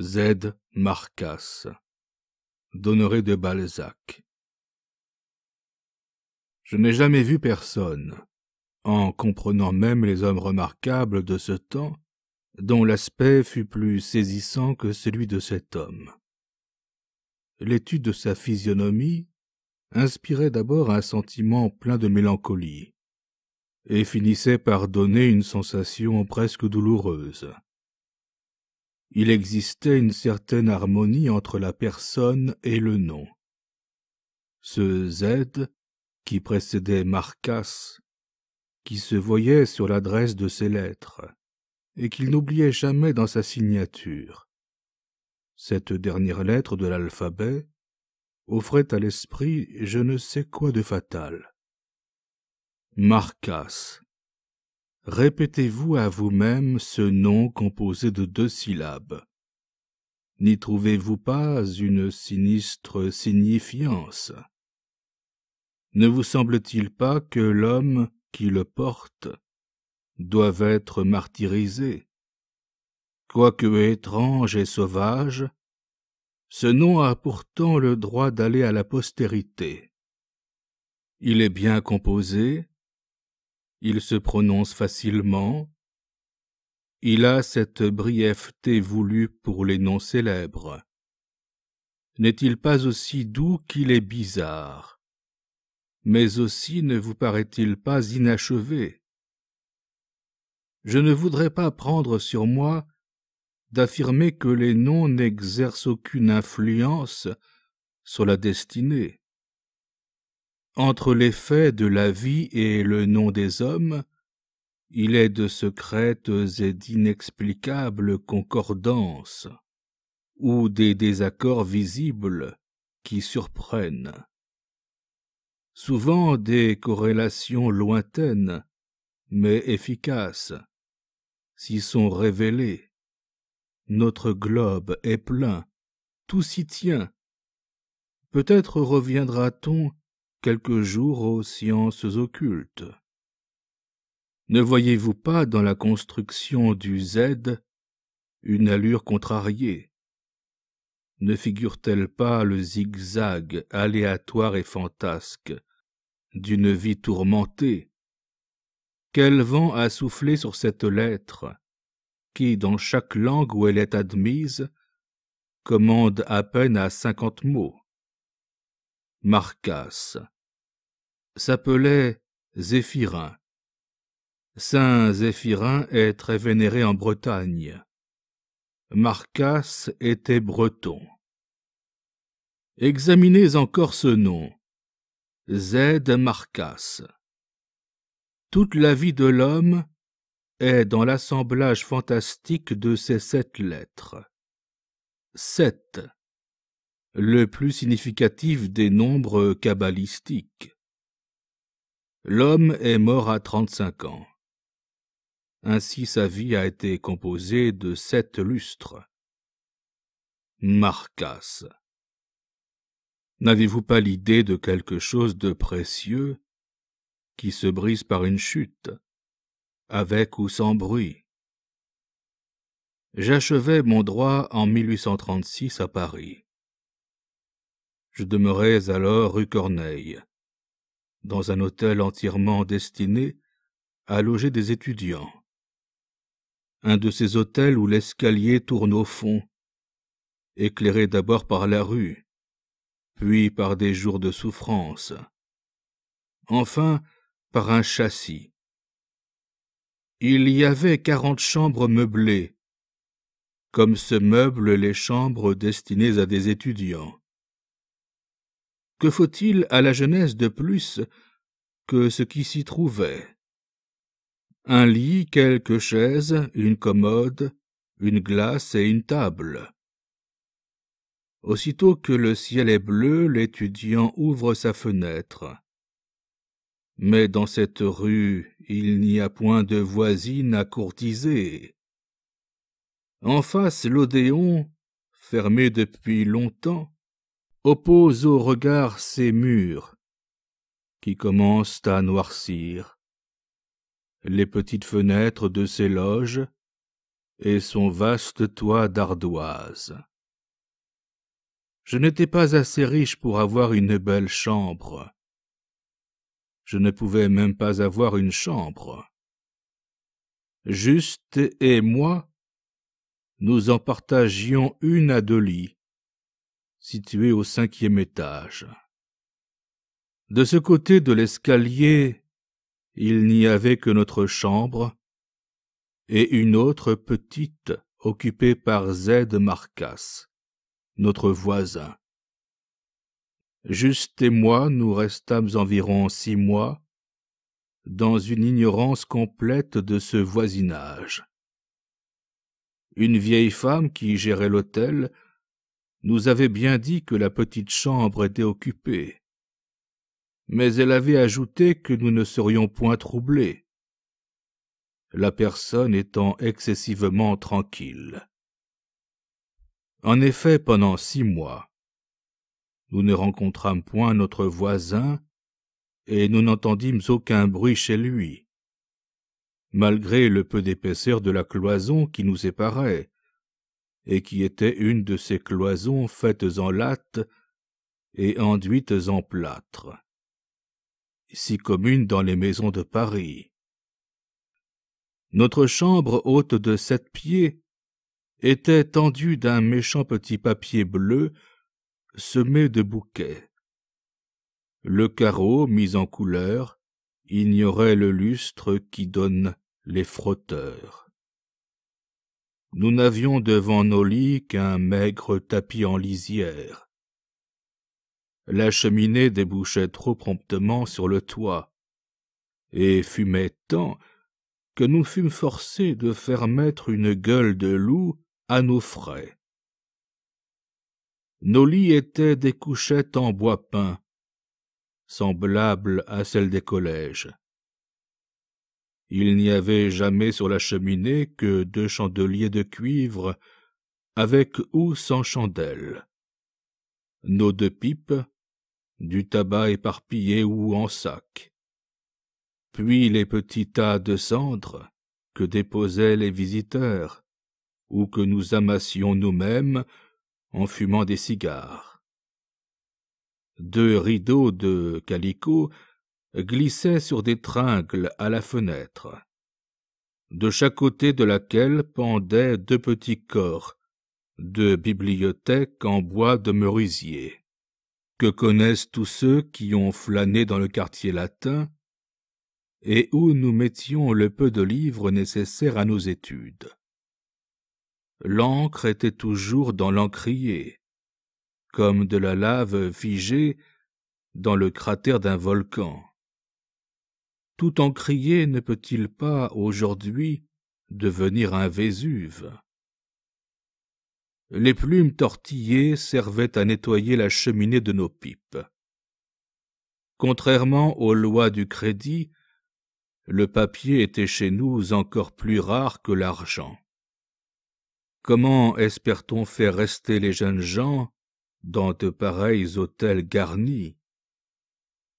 Z. Marcas d'Honoré de Balzac Je n'ai jamais vu personne, en comprenant même les hommes remarquables de ce temps, dont l'aspect fut plus saisissant que celui de cet homme. L'étude de sa physionomie inspirait d'abord un sentiment plein de mélancolie, et finissait par donner une sensation presque douloureuse il existait une certaine harmonie entre la personne et le nom. Ce Z, qui précédait Marcas, qui se voyait sur l'adresse de ses lettres, et qu'il n'oubliait jamais dans sa signature. Cette dernière lettre de l'alphabet offrait à l'esprit je ne sais quoi de fatal. Marcas, répétez-vous à vous-même ce nom composé de deux syllabes. N'y trouvez-vous pas une sinistre signifiance Ne vous semble-t-il pas que l'homme qui le porte Doive être martyrisé Quoique étrange et sauvage, ce nom a pourtant le droit d'aller à la postérité. Il est bien composé, il se prononce facilement. Il a cette brièveté voulue pour les noms célèbres. N'est-il pas aussi doux qu'il est bizarre Mais aussi ne vous paraît-il pas inachevé Je ne voudrais pas prendre sur moi d'affirmer que les noms n'exercent aucune influence sur la destinée. Entre les faits de la vie et le nom des hommes, il est de secrètes et d'inexplicables concordances, ou des désaccords visibles qui surprennent. Souvent des corrélations lointaines, mais efficaces, s'y sont révélées. Notre globe est plein, tout s'y tient. Peut-être reviendra-t-on quelques jours aux sciences occultes. Ne voyez-vous pas dans la construction du Z une allure contrariée Ne figure-t-elle pas le zigzag aléatoire et fantasque d'une vie tourmentée Quel vent a soufflé sur cette lettre qui, dans chaque langue où elle est admise, commande à peine à cinquante mots s'appelait Zéphirin. Saint Zéphirin est très vénéré en Bretagne. Marcas était breton. Examinez encore ce nom. Z. Marcas. Toute la vie de l'homme est dans l'assemblage fantastique de ces sept lettres. Sept. Le plus significatif des nombres cabalistiques. L'homme est mort à trente-cinq ans. Ainsi sa vie a été composée de sept lustres. Marcas. N'avez-vous pas l'idée de quelque chose de précieux qui se brise par une chute, avec ou sans bruit J'achevais mon droit en 1836 à Paris. Je demeurais alors rue Corneille dans un hôtel entièrement destiné à loger des étudiants. Un de ces hôtels où l'escalier tourne au fond, éclairé d'abord par la rue, puis par des jours de souffrance, enfin par un châssis. Il y avait quarante chambres meublées, comme se meublent les chambres destinées à des étudiants. Que faut-il à la jeunesse de plus que ce qui s'y trouvait Un lit, quelques chaises, une commode, une glace et une table. Aussitôt que le ciel est bleu, l'étudiant ouvre sa fenêtre. Mais dans cette rue, il n'y a point de voisine à courtiser. En face, l'Odéon, fermé depuis longtemps, oppose au regard ces murs qui commencent à noircir, les petites fenêtres de ses loges et son vaste toit d'ardoise. Je n'étais pas assez riche pour avoir une belle chambre. Je ne pouvais même pas avoir une chambre. Juste et moi, nous en partagions une à deux lits situé au cinquième étage. De ce côté de l'escalier, il n'y avait que notre chambre et une autre petite occupée par Z Marcas, notre voisin. Juste et moi, nous restâmes environ six mois dans une ignorance complète de ce voisinage. Une vieille femme qui gérait l'hôtel nous avait bien dit que la petite chambre était occupée. Mais elle avait ajouté que nous ne serions point troublés, la personne étant excessivement tranquille. En effet, pendant six mois, nous ne rencontrâmes point notre voisin et nous n'entendîmes aucun bruit chez lui, malgré le peu d'épaisseur de la cloison qui nous séparait, et qui était une de ces cloisons faites en lattes et enduites en plâtre, si communes dans les maisons de Paris. Notre chambre haute de sept pieds était tendue d'un méchant petit papier bleu semé de bouquets. Le carreau, mis en couleur, ignorait le lustre qui donne les frotteurs. Nous n'avions devant nos lits qu'un maigre tapis en lisière. La cheminée débouchait trop promptement sur le toit, et fumait tant que nous fûmes forcés de faire mettre une gueule de loup à nos frais. Nos lits étaient des couchettes en bois peint, semblables à celles des collèges. Il n'y avait jamais sur la cheminée que deux chandeliers de cuivre, avec ou sans chandelle. Nos deux pipes, du tabac éparpillé ou en sac. Puis les petits tas de cendres que déposaient les visiteurs, ou que nous amassions nous-mêmes en fumant des cigares. Deux rideaux de calicot glissait sur des tringles à la fenêtre, de chaque côté de laquelle pendaient deux petits corps, deux bibliothèques en bois de merisier, que connaissent tous ceux qui ont flâné dans le quartier latin, et où nous mettions le peu de livres nécessaires à nos études. L'encre était toujours dans l'encrier, comme de la lave figée dans le cratère d'un volcan tout en crier ne peut-il pas, aujourd'hui, devenir un Vésuve Les plumes tortillées servaient à nettoyer la cheminée de nos pipes. Contrairement aux lois du crédit, le papier était chez nous encore plus rare que l'argent. Comment espère-t-on faire rester les jeunes gens dans de pareils hôtels garnis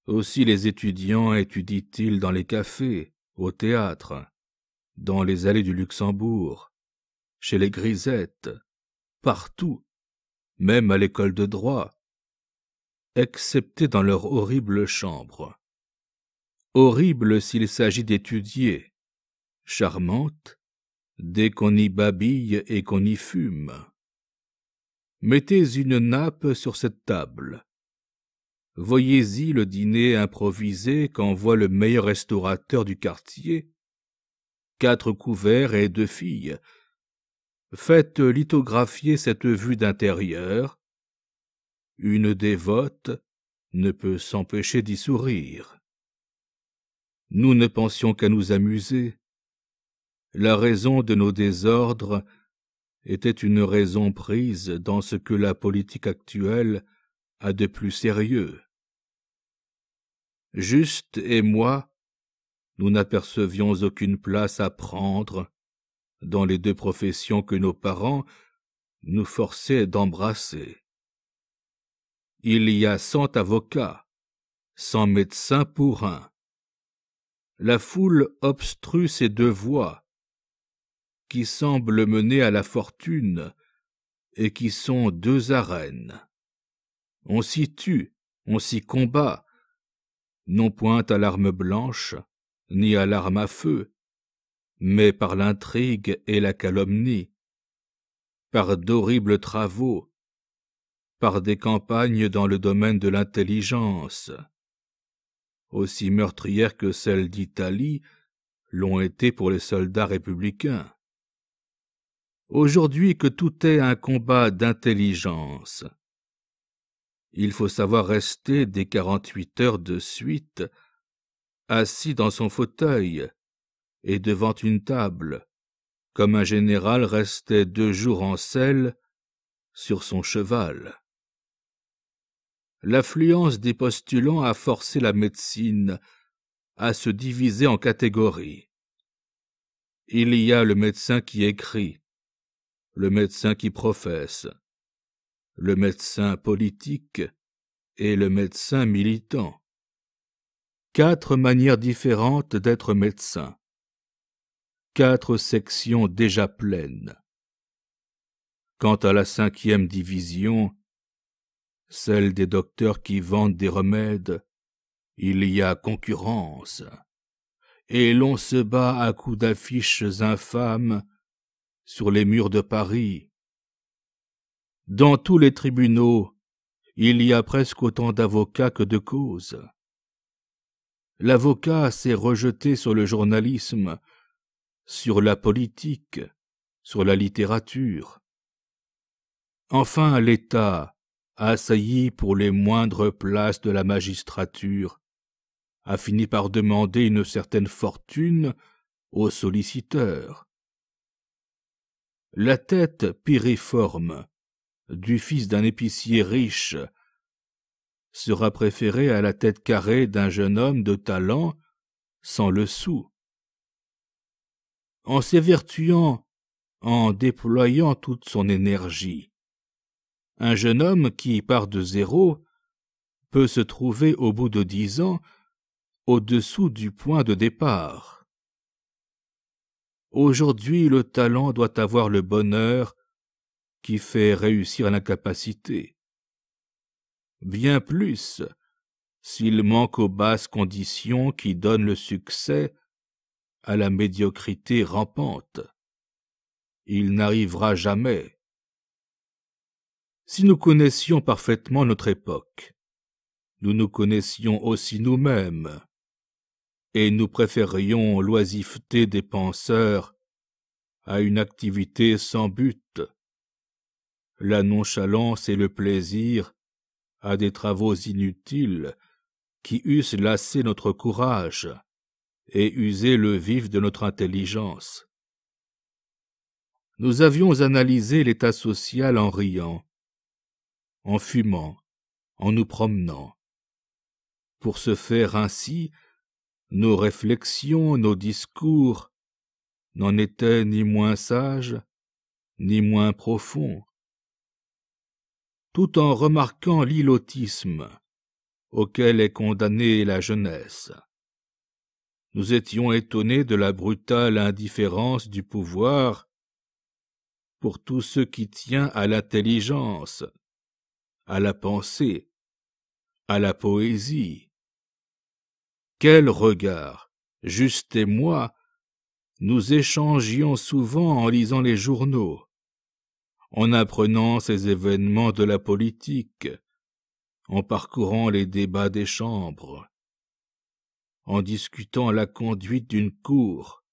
aussi les étudiants étudient-ils dans les cafés, au théâtre, dans les allées du Luxembourg, chez les grisettes, partout, même à l'école de droit, excepté dans leur horrible chambre. Horrible s'il s'agit d'étudier, charmante dès qu'on y babille et qu'on y fume. Mettez une nappe sur cette table, Voyez-y le dîner improvisé qu'envoie le meilleur restaurateur du quartier. Quatre couverts et deux filles. Faites lithographier cette vue d'intérieur. Une dévote ne peut s'empêcher d'y sourire. Nous ne pensions qu'à nous amuser. La raison de nos désordres était une raison prise dans ce que la politique actuelle à de plus sérieux. Juste et moi, nous n'apercevions aucune place à prendre dans les deux professions que nos parents nous forçaient d'embrasser. Il y a cent avocats, cent médecins pour un. La foule obstrue ces deux voies, qui semblent mener à la fortune et qui sont deux arènes. On s'y tue, on s'y combat, non point à l'arme blanche, ni à l'arme à feu, mais par l'intrigue et la calomnie, par d'horribles travaux, par des campagnes dans le domaine de l'intelligence. Aussi meurtrières que celles d'Italie l'ont été pour les soldats républicains. Aujourd'hui que tout est un combat d'intelligence, il faut savoir rester des quarante-huit heures de suite assis dans son fauteuil et devant une table, comme un général restait deux jours en selle sur son cheval. L'affluence des postulants a forcé la médecine à se diviser en catégories. Il y a le médecin qui écrit, le médecin qui professe, le médecin politique et le médecin militant. Quatre manières différentes d'être médecin. Quatre sections déjà pleines. Quant à la cinquième division, celle des docteurs qui vendent des remèdes, il y a concurrence, et l'on se bat à coups d'affiches infâmes sur les murs de Paris, dans tous les tribunaux, il y a presque autant d'avocats que de causes. L'avocat s'est rejeté sur le journalisme, sur la politique, sur la littérature. Enfin, l'État, assailli pour les moindres places de la magistrature, a fini par demander une certaine fortune aux solliciteurs. La tête piriforme du fils d'un épicier riche sera préféré à la tête carrée d'un jeune homme de talent sans le sou. En s'évertuant, en déployant toute son énergie, un jeune homme qui part de zéro peut se trouver au bout de dix ans au-dessous du point de départ. Aujourd'hui le talent doit avoir le bonheur qui fait réussir l'incapacité. Bien plus, s'il manque aux basses conditions qui donnent le succès à la médiocrité rampante, il n'arrivera jamais. Si nous connaissions parfaitement notre époque, nous nous connaissions aussi nous-mêmes, et nous préférions l'oisiveté des penseurs à une activité sans but la nonchalance et le plaisir à des travaux inutiles qui eussent lassé notre courage et usé le vif de notre intelligence. Nous avions analysé l'état social en riant, en fumant, en nous promenant. Pour se faire ainsi, nos réflexions, nos discours n'en étaient ni moins sages, ni moins profonds tout en remarquant l'ilotisme auquel est condamnée la jeunesse. Nous étions étonnés de la brutale indifférence du pouvoir pour tout ce qui tient à l'intelligence, à la pensée, à la poésie. Quel regard, Juste et moi, nous échangions souvent en lisant les journaux en apprenant ces événements de la politique, en parcourant les débats des chambres, en discutant la conduite d'une cour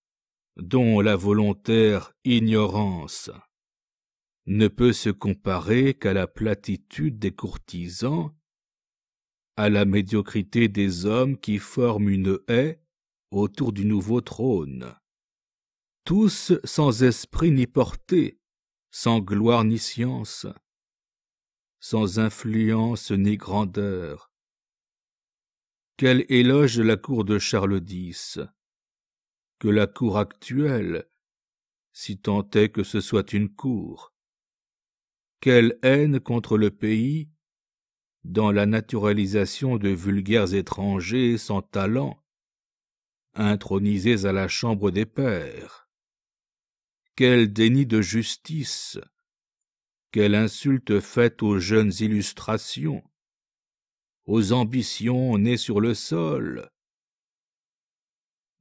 dont la volontaire ignorance ne peut se comparer qu'à la platitude des courtisans, à la médiocrité des hommes qui forment une haie autour du nouveau trône, tous sans esprit ni portée, sans gloire ni science, sans influence ni grandeur. Quel éloge de la cour de Charles X, que la cour actuelle, si tant est que ce soit une cour. Quelle haine contre le pays, dans la naturalisation de vulgaires étrangers sans talent, intronisés à la chambre des pères quel déni de justice Quelle insulte faite aux jeunes illustrations Aux ambitions nées sur le sol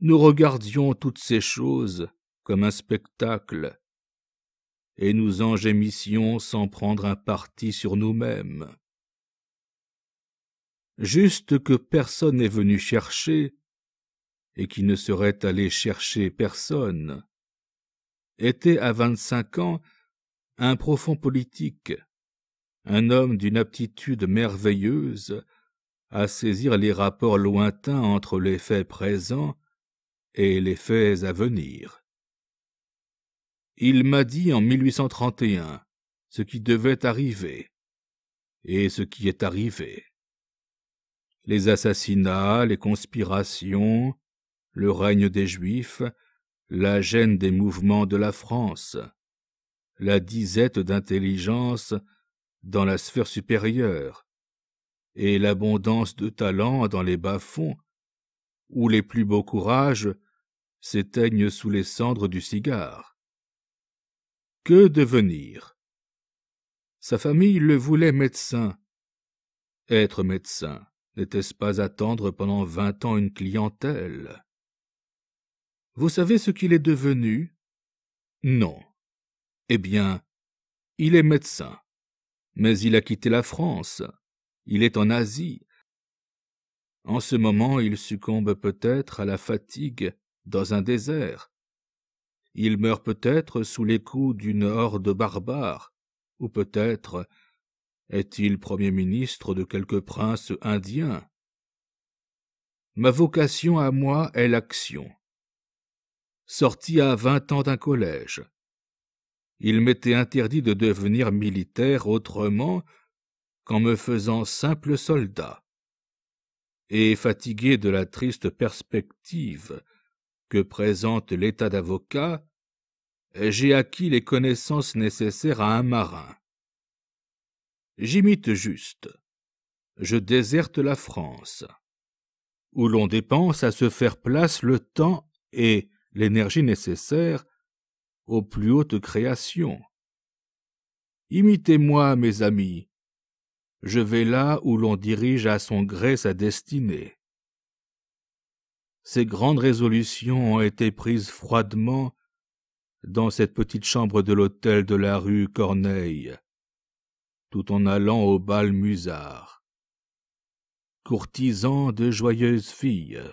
Nous regardions toutes ces choses comme un spectacle, et nous en gémissions sans prendre un parti sur nous-mêmes. Juste que personne n'est venu chercher, et qui ne serait allé chercher personne était à vingt-cinq ans un profond politique, un homme d'une aptitude merveilleuse à saisir les rapports lointains entre les faits présents et les faits à venir. Il m'a dit en 1831 ce qui devait arriver et ce qui est arrivé. Les assassinats, les conspirations, le règne des Juifs, la gêne des mouvements de la France, la disette d'intelligence dans la sphère supérieure, et l'abondance de talents dans les bas-fonds, où les plus beaux courages s'éteignent sous les cendres du cigare. Que devenir Sa famille le voulait médecin. Être médecin, n'était-ce pas attendre pendant vingt ans une clientèle vous savez ce qu'il est devenu Non. Eh bien, il est médecin. Mais il a quitté la France. Il est en Asie. En ce moment, il succombe peut-être à la fatigue dans un désert. Il meurt peut-être sous les coups d'une horde barbare, ou peut-être est-il premier ministre de quelque prince indien. Ma vocation à moi est l'action sorti à vingt ans d'un collège. Il m'était interdit de devenir militaire autrement qu'en me faisant simple soldat. Et fatigué de la triste perspective que présente l'état d'avocat, j'ai acquis les connaissances nécessaires à un marin. J'imite juste. Je déserte la France, où l'on dépense à se faire place le temps et, l'énergie nécessaire aux plus hautes créations. Imitez-moi, mes amis. Je vais là où l'on dirige à son gré sa destinée. Ces grandes résolutions ont été prises froidement dans cette petite chambre de l'hôtel de la rue Corneille, tout en allant au bal Musard. Courtisans de joyeuses filles,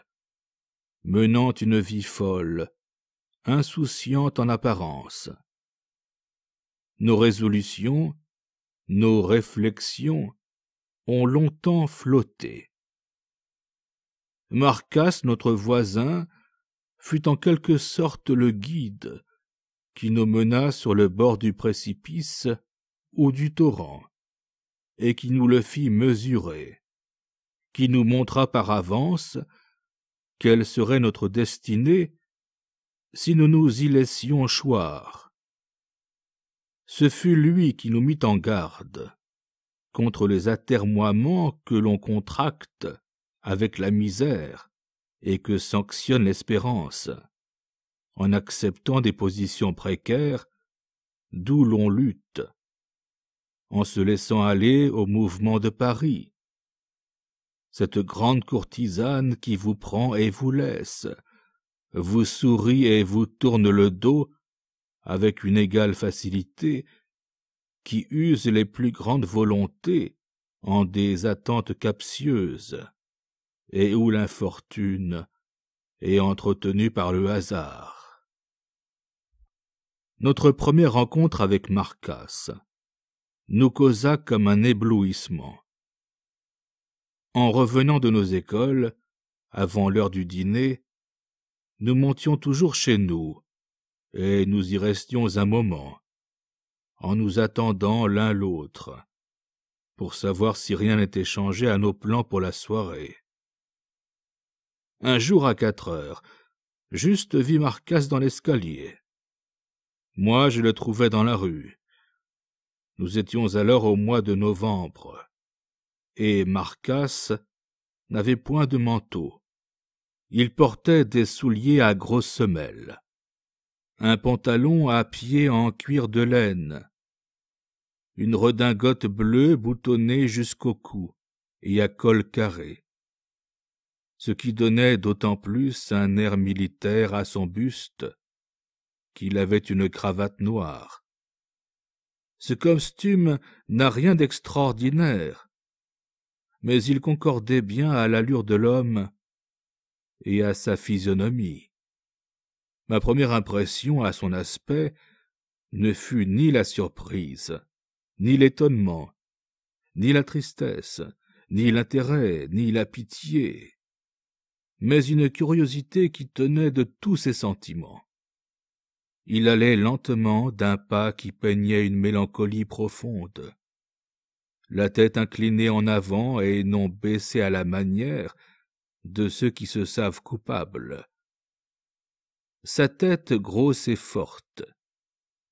menant une vie folle, insouciante en apparence. Nos résolutions, nos réflexions ont longtemps flotté. Marcas, notre voisin, fut en quelque sorte le guide qui nous mena sur le bord du précipice ou du torrent, et qui nous le fit mesurer, qui nous montra par avance quelle serait notre destinée si nous nous y laissions choir. Ce fut lui qui nous mit en garde contre les atermoiements que l'on contracte avec la misère et que sanctionne l'espérance, en acceptant des positions précaires d'où l'on lutte, en se laissant aller au mouvement de Paris, cette grande courtisane qui vous prend et vous laisse, vous sourit et vous tourne le dos avec une égale facilité, qui use les plus grandes volontés en des attentes captieuses, et où l'infortune est entretenue par le hasard. Notre première rencontre avec Marcas nous causa comme un éblouissement en revenant de nos écoles, avant l'heure du dîner, nous montions toujours chez nous, et nous y restions un moment, en nous attendant l'un l'autre, pour savoir si rien n'était changé à nos plans pour la soirée. Un jour à quatre heures, Juste vit Marcas dans l'escalier. Moi, je le trouvais dans la rue. Nous étions alors au mois de novembre et Marcas n'avait point de manteau. Il portait des souliers à grosses semelles, un pantalon à pied en cuir de laine, une redingote bleue boutonnée jusqu'au cou et à col carré, ce qui donnait d'autant plus un air militaire à son buste qu'il avait une cravate noire. Ce costume n'a rien d'extraordinaire, mais il concordait bien à l'allure de l'homme et à sa physionomie. Ma première impression à son aspect ne fut ni la surprise, ni l'étonnement, ni la tristesse, ni l'intérêt, ni la pitié, mais une curiosité qui tenait de tous ses sentiments. Il allait lentement d'un pas qui peignait une mélancolie profonde, la tête inclinée en avant et non baissée à la manière de ceux qui se savent coupables. Sa tête grosse et forte,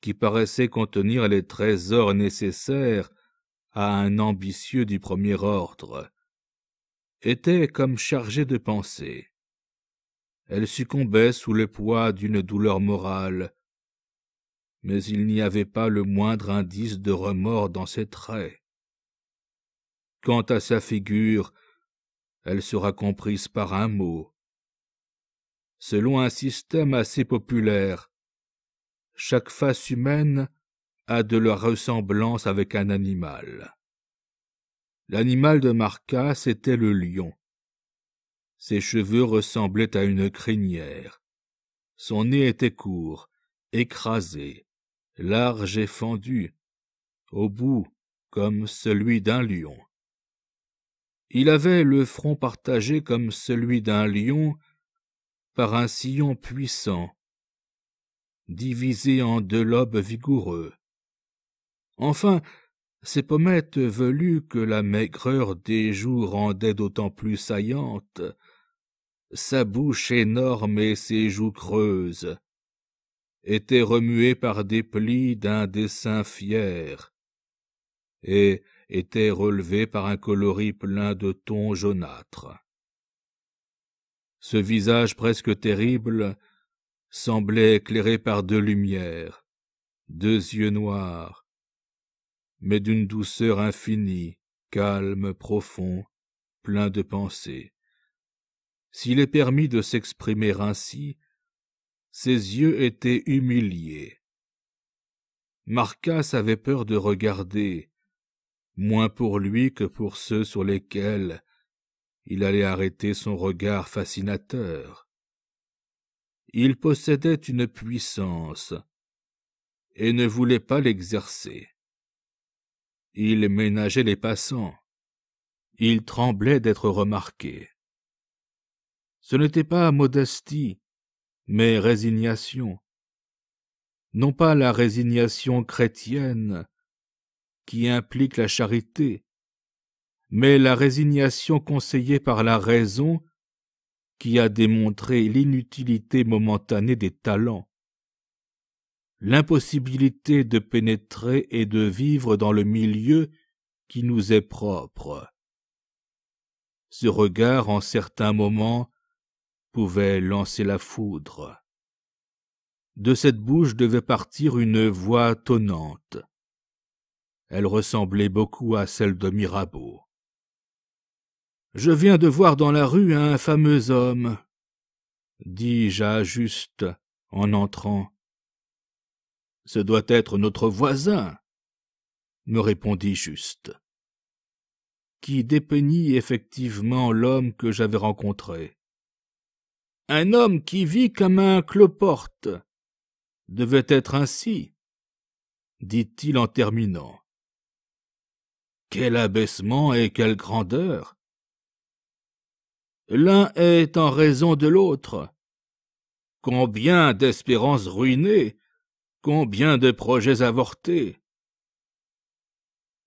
qui paraissait contenir les trésors nécessaires à un ambitieux du premier ordre, était comme chargée de pensées. Elle succombait sous le poids d'une douleur morale, mais il n'y avait pas le moindre indice de remords dans ses traits. Quant à sa figure, elle sera comprise par un mot. Selon un système assez populaire, chaque face humaine a de la ressemblance avec un animal. L'animal de Marcas c'était le lion. Ses cheveux ressemblaient à une crinière. Son nez était court, écrasé, large et fendu, au bout comme celui d'un lion. Il avait le front partagé comme celui d'un lion par un sillon puissant, divisé en deux lobes vigoureux. Enfin, ses pommettes velues que la maigreur des joues rendait d'autant plus saillantes, sa bouche énorme et ses joues creuses étaient remuées par des plis d'un dessin fier, et était relevé par un coloris plein de tons jaunâtres. Ce visage presque terrible semblait éclairé par deux lumières, deux yeux noirs, mais d'une douceur infinie, calme, profond, plein de pensées. S'il est permis de s'exprimer ainsi, ses yeux étaient humiliés. Marcas avait peur de regarder, moins pour lui que pour ceux sur lesquels il allait arrêter son regard fascinateur. Il possédait une puissance et ne voulait pas l'exercer. Il ménageait les passants. Il tremblait d'être remarqué. Ce n'était pas modestie, mais résignation. Non pas la résignation chrétienne, qui implique la charité, mais la résignation conseillée par la raison qui a démontré l'inutilité momentanée des talents, l'impossibilité de pénétrer et de vivre dans le milieu qui nous est propre. Ce regard, en certains moments, pouvait lancer la foudre. De cette bouche devait partir une voix tonnante, elle ressemblait beaucoup à celle de Mirabeau. Je viens de voir dans la rue un fameux homme, dis-je à Juste en entrant. Ce doit être notre voisin, me répondit Juste, qui dépeignit effectivement l'homme que j'avais rencontré. Un homme qui vit comme un cloporte devait être ainsi, dit-il en terminant. Quel abaissement et quelle grandeur L'un est en raison de l'autre. Combien d'espérances ruinées, combien de projets avortés.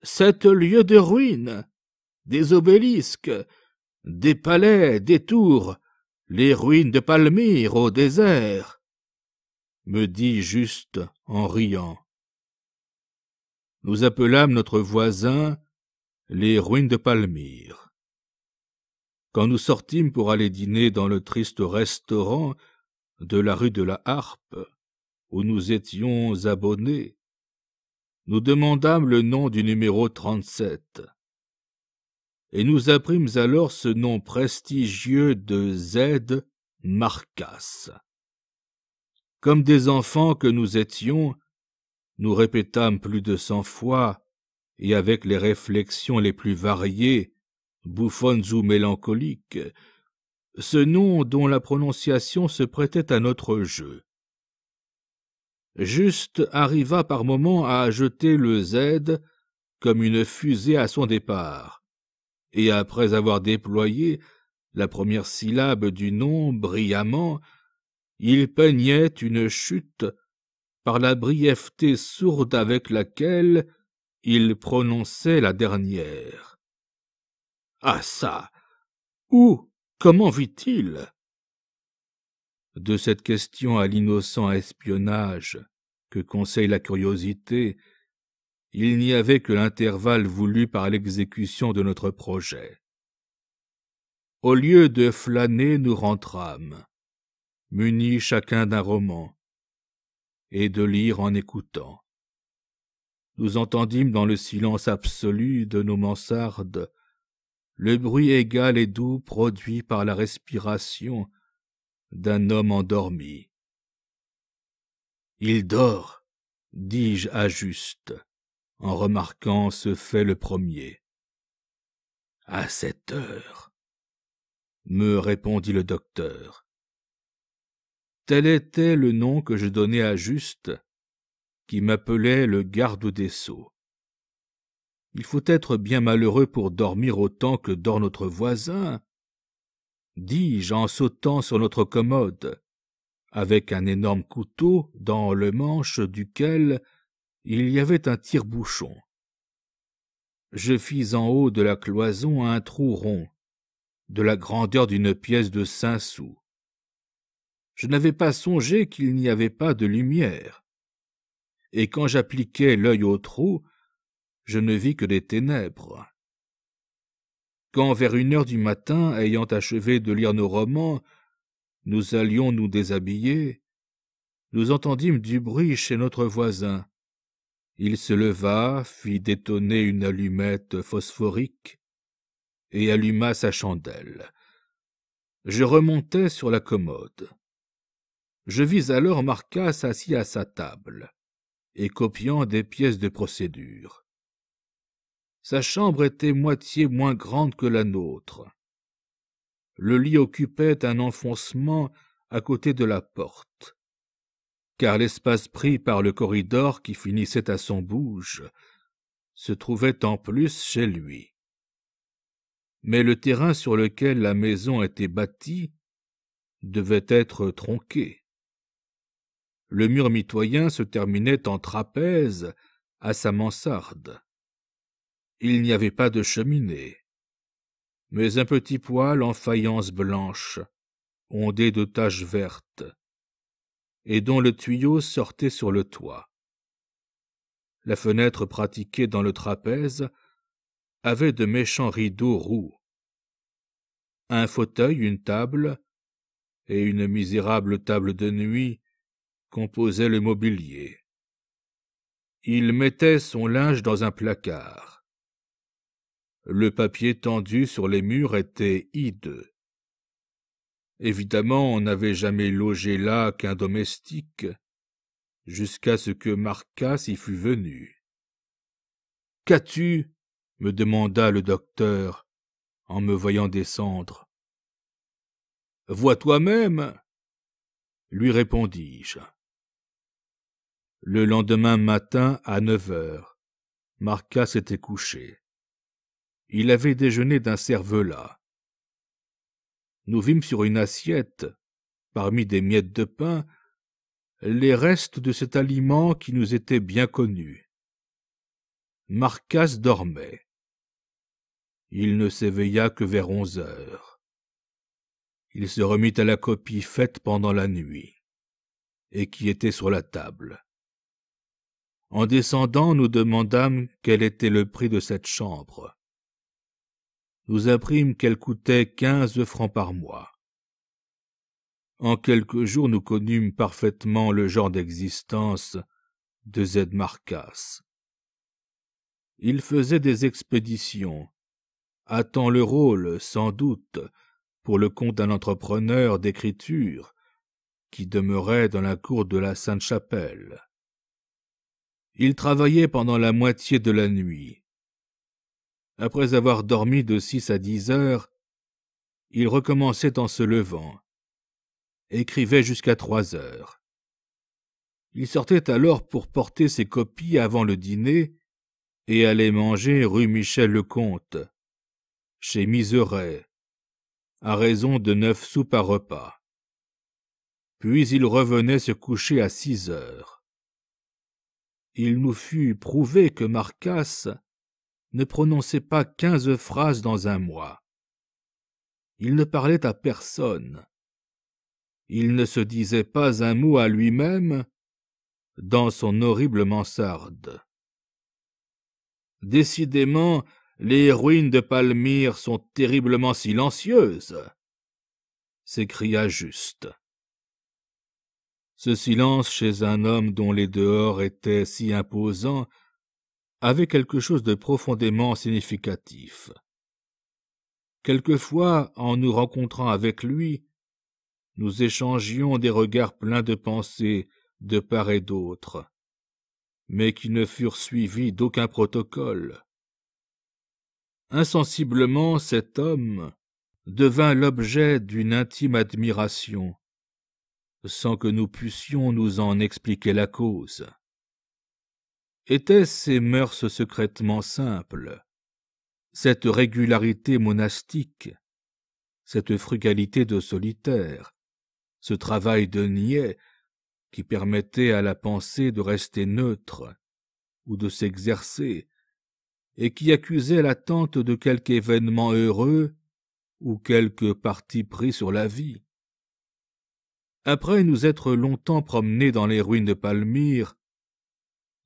Sept lieu de ruines, des obélisques, des palais, des tours, les ruines de Palmyre au désert, me dit Juste en riant. Nous appelâmes notre voisin les ruines de Palmyre. Quand nous sortîmes pour aller dîner dans le triste restaurant de la rue de la Harpe, où nous étions abonnés, nous demandâmes le nom du numéro 37. Et nous apprîmes alors ce nom prestigieux de Z. Marcas. Comme des enfants que nous étions, nous répétâmes plus de cent fois et avec les réflexions les plus variées, bouffonnes ou mélancoliques, ce nom dont la prononciation se prêtait à notre jeu. Juste arriva par moments à jeter le Z comme une fusée à son départ, et après avoir déployé la première syllabe du nom brillamment, il peignait une chute par la brièveté sourde avec laquelle il prononçait la dernière. Ah ça Où Comment vit-il De cette question à l'innocent espionnage que conseille la curiosité, il n'y avait que l'intervalle voulu par l'exécution de notre projet. Au lieu de flâner, nous rentrâmes, munis chacun d'un roman, et de lire en écoutant. Nous entendîmes dans le silence absolu de nos mansardes le bruit égal et doux produit par la respiration d'un homme endormi. Il dort, dis-je à juste, en remarquant ce fait le premier. À cette heure, me répondit le docteur. Tel était le nom que je donnais à juste qui m'appelait le garde des sceaux. Il faut être bien malheureux pour dormir autant que dort notre voisin, dis-je en sautant sur notre commode, avec un énorme couteau dans le manche duquel il y avait un tire-bouchon. Je fis en haut de la cloison un trou rond, de la grandeur d'une pièce de cinq sous. Je n'avais pas songé qu'il n'y avait pas de lumière et quand j'appliquai l'œil au trou, je ne vis que des ténèbres. Quand, vers une heure du matin, ayant achevé de lire nos romans, nous allions nous déshabiller, nous entendîmes du bruit chez notre voisin. Il se leva, fit détonner une allumette phosphorique, et alluma sa chandelle. Je remontai sur la commode. Je vis alors Marcas assis à sa table et copiant des pièces de procédure. Sa chambre était moitié moins grande que la nôtre. Le lit occupait un enfoncement à côté de la porte, car l'espace pris par le corridor qui finissait à son bouge se trouvait en plus chez lui. Mais le terrain sur lequel la maison était bâtie devait être tronqué le mur mitoyen se terminait en trapèze à sa mansarde. Il n'y avait pas de cheminée, mais un petit poêle en faïence blanche, ondé de taches vertes, et dont le tuyau sortait sur le toit. La fenêtre pratiquée dans le trapèze avait de méchants rideaux roux. Un fauteuil, une table, et une misérable table de nuit composait le mobilier. Il mettait son linge dans un placard. Le papier tendu sur les murs était hideux. Évidemment, on n'avait jamais logé là qu'un domestique, jusqu'à ce que Marcas y fût venu. Qu'as-tu me demanda le docteur en me voyant descendre. Vois toi-même, lui répondis-je. Le lendemain matin, à neuf heures, Marcas s'était couché. Il avait déjeuné d'un cervelas. Nous vîmes sur une assiette, parmi des miettes de pain, les restes de cet aliment qui nous était bien connu. Marcas dormait. Il ne s'éveilla que vers onze heures. Il se remit à la copie faite pendant la nuit, et qui était sur la table. En descendant, nous demandâmes quel était le prix de cette chambre. Nous apprîmes qu'elle coûtait quinze francs par mois. En quelques jours, nous connûmes parfaitement le genre d'existence de Z. Marcas. Il faisait des expéditions, attend le rôle, sans doute, pour le compte d'un entrepreneur d'écriture qui demeurait dans la cour de la Sainte-Chapelle. Il travaillait pendant la moitié de la nuit. Après avoir dormi de six à dix heures, il recommençait en se levant, écrivait jusqu'à trois heures. Il sortait alors pour porter ses copies avant le dîner et allait manger rue Michel le Comte, chez Miseret, à raison de neuf sous par repas. Puis il revenait se coucher à six heures il nous fut prouvé que Marcas ne prononçait pas quinze phrases dans un mois. Il ne parlait à personne. Il ne se disait pas un mot à lui-même dans son horrible mansarde. Décidément, les ruines de Palmyre sont terriblement silencieuses, s'écria Juste. Ce silence chez un homme dont les dehors étaient si imposants avait quelque chose de profondément significatif. Quelquefois, en nous rencontrant avec lui, nous échangions des regards pleins de pensées de part et d'autre, mais qui ne furent suivis d'aucun protocole. Insensiblement cet homme devint l'objet d'une intime admiration, sans que nous puissions nous en expliquer la cause. Étaient ces mœurs secrètement simples, cette régularité monastique, cette frugalité de solitaire, ce travail de niais qui permettait à la pensée de rester neutre ou de s'exercer, et qui accusait l'attente de quelque événement heureux ou quelque parti pris sur la vie. Après nous être longtemps promenés dans les ruines de Palmyre,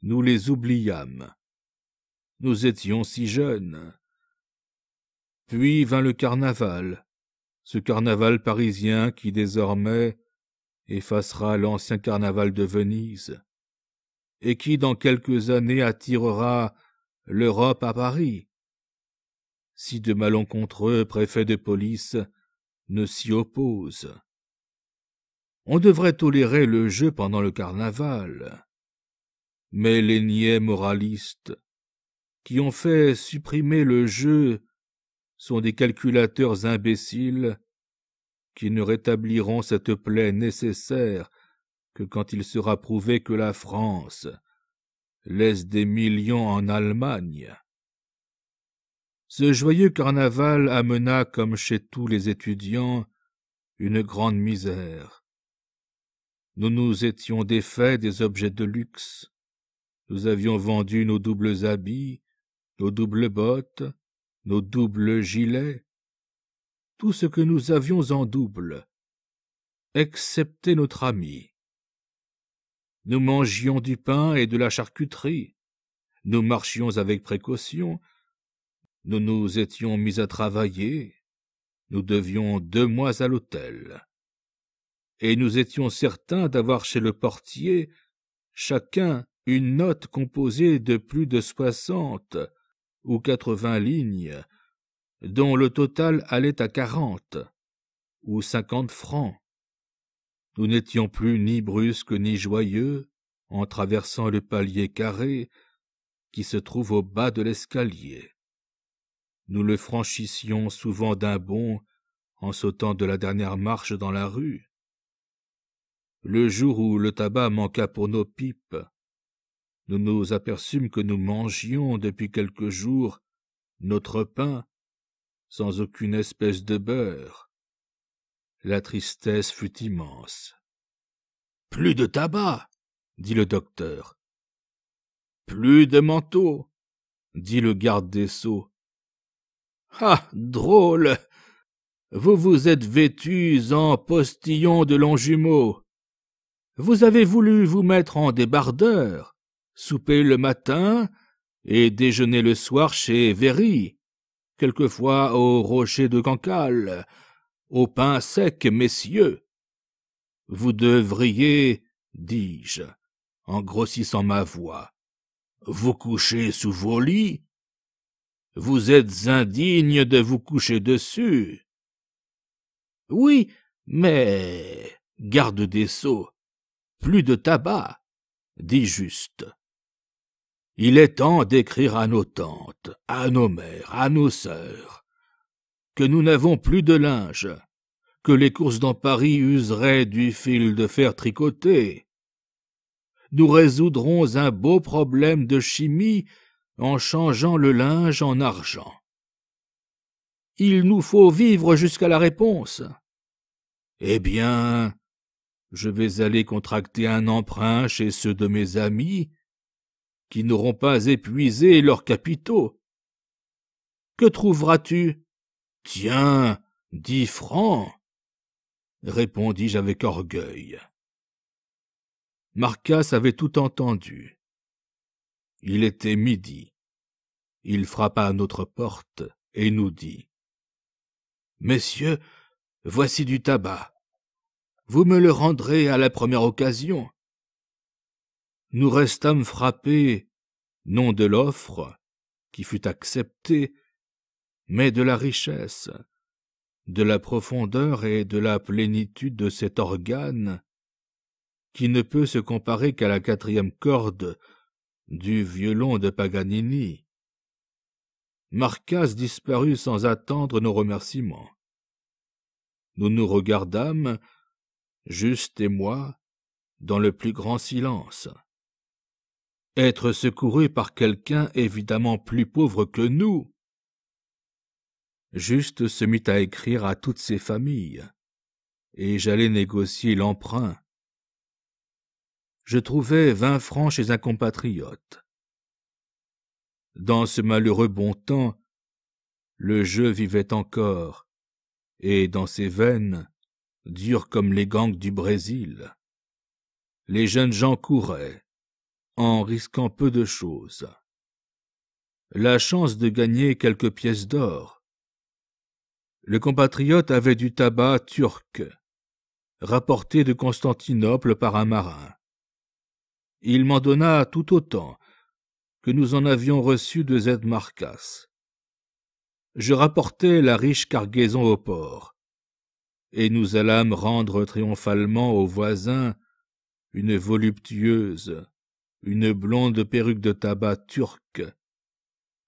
nous les oubliâmes. Nous étions si jeunes. Puis vint le carnaval, ce carnaval parisien qui désormais effacera l'ancien carnaval de Venise, et qui dans quelques années attirera l'Europe à Paris, si de malencontreux préfets de police ne s'y opposent. On devrait tolérer le jeu pendant le carnaval. Mais les niais moralistes, qui ont fait supprimer le jeu, sont des calculateurs imbéciles qui ne rétabliront cette plaie nécessaire que quand il sera prouvé que la France laisse des millions en Allemagne. Ce joyeux carnaval amena, comme chez tous les étudiants, une grande misère. Nous nous étions défaits des objets de luxe. Nous avions vendu nos doubles habits, nos doubles bottes, nos doubles gilets, tout ce que nous avions en double, excepté notre ami. Nous mangions du pain et de la charcuterie, nous marchions avec précaution, nous nous étions mis à travailler, nous devions deux mois à l'hôtel et nous étions certains d'avoir chez le portier chacun une note composée de plus de soixante ou quatre-vingts lignes, dont le total allait à quarante ou cinquante francs. Nous n'étions plus ni brusques ni joyeux en traversant le palier carré qui se trouve au bas de l'escalier. Nous le franchissions souvent d'un bond en sautant de la dernière marche dans la rue, le jour où le tabac manqua pour nos pipes. Nous nous aperçûmes que nous mangions depuis quelques jours notre pain sans aucune espèce de beurre. La tristesse fut immense. Plus de tabac, dit le docteur. Plus de manteau, dit le garde des sceaux. Ah. Drôle. Vous vous êtes vêtus en postillon de jumeaux vous avez voulu vous mettre en débardeur, souper le matin et déjeuner le soir chez Véry, quelquefois au rocher de Cancale, au pain sec, messieurs. Vous devriez, dis-je, en grossissant ma voix, vous coucher sous vos lits. Vous êtes indigne de vous coucher dessus. Oui, mais, garde des sceaux, plus de tabac, dit Juste. Il est temps d'écrire à nos tantes, à nos mères, à nos sœurs, que nous n'avons plus de linge, que les courses dans Paris useraient du fil de fer tricoté. Nous résoudrons un beau problème de chimie en changeant le linge en argent. Il nous faut vivre jusqu'à la réponse. Eh bien, je vais aller contracter un emprunt chez ceux de mes amis qui n'auront pas épuisé leurs capitaux. Que trouveras-tu Tiens, dix francs répondis-je avec orgueil. Marcas avait tout entendu. Il était midi. Il frappa à notre porte et nous dit Messieurs, voici du tabac. Vous me le rendrez à la première occasion. Nous restâmes frappés, non de l'offre, qui fut acceptée, mais de la richesse, de la profondeur et de la plénitude de cet organe, qui ne peut se comparer qu'à la quatrième corde du violon de Paganini. Marcas disparut sans attendre nos remerciements. Nous nous regardâmes, juste et moi, dans le plus grand silence. Être secouru par quelqu'un évidemment plus pauvre que nous. Juste se mit à écrire à toutes ses familles, et j'allais négocier l'emprunt. Je trouvais vingt francs chez un compatriote. Dans ce malheureux bon temps, le jeu vivait encore, et dans ses veines, durs comme les gangs du Brésil. Les jeunes gens couraient, en risquant peu de choses. La chance de gagner quelques pièces d'or. Le compatriote avait du tabac turc, rapporté de Constantinople par un marin. Il m'en donna tout autant que nous en avions reçu de Z. Je rapportais la riche cargaison au port, et nous allâmes rendre triomphalement au voisin une voluptueuse, une blonde perruque de tabac turque,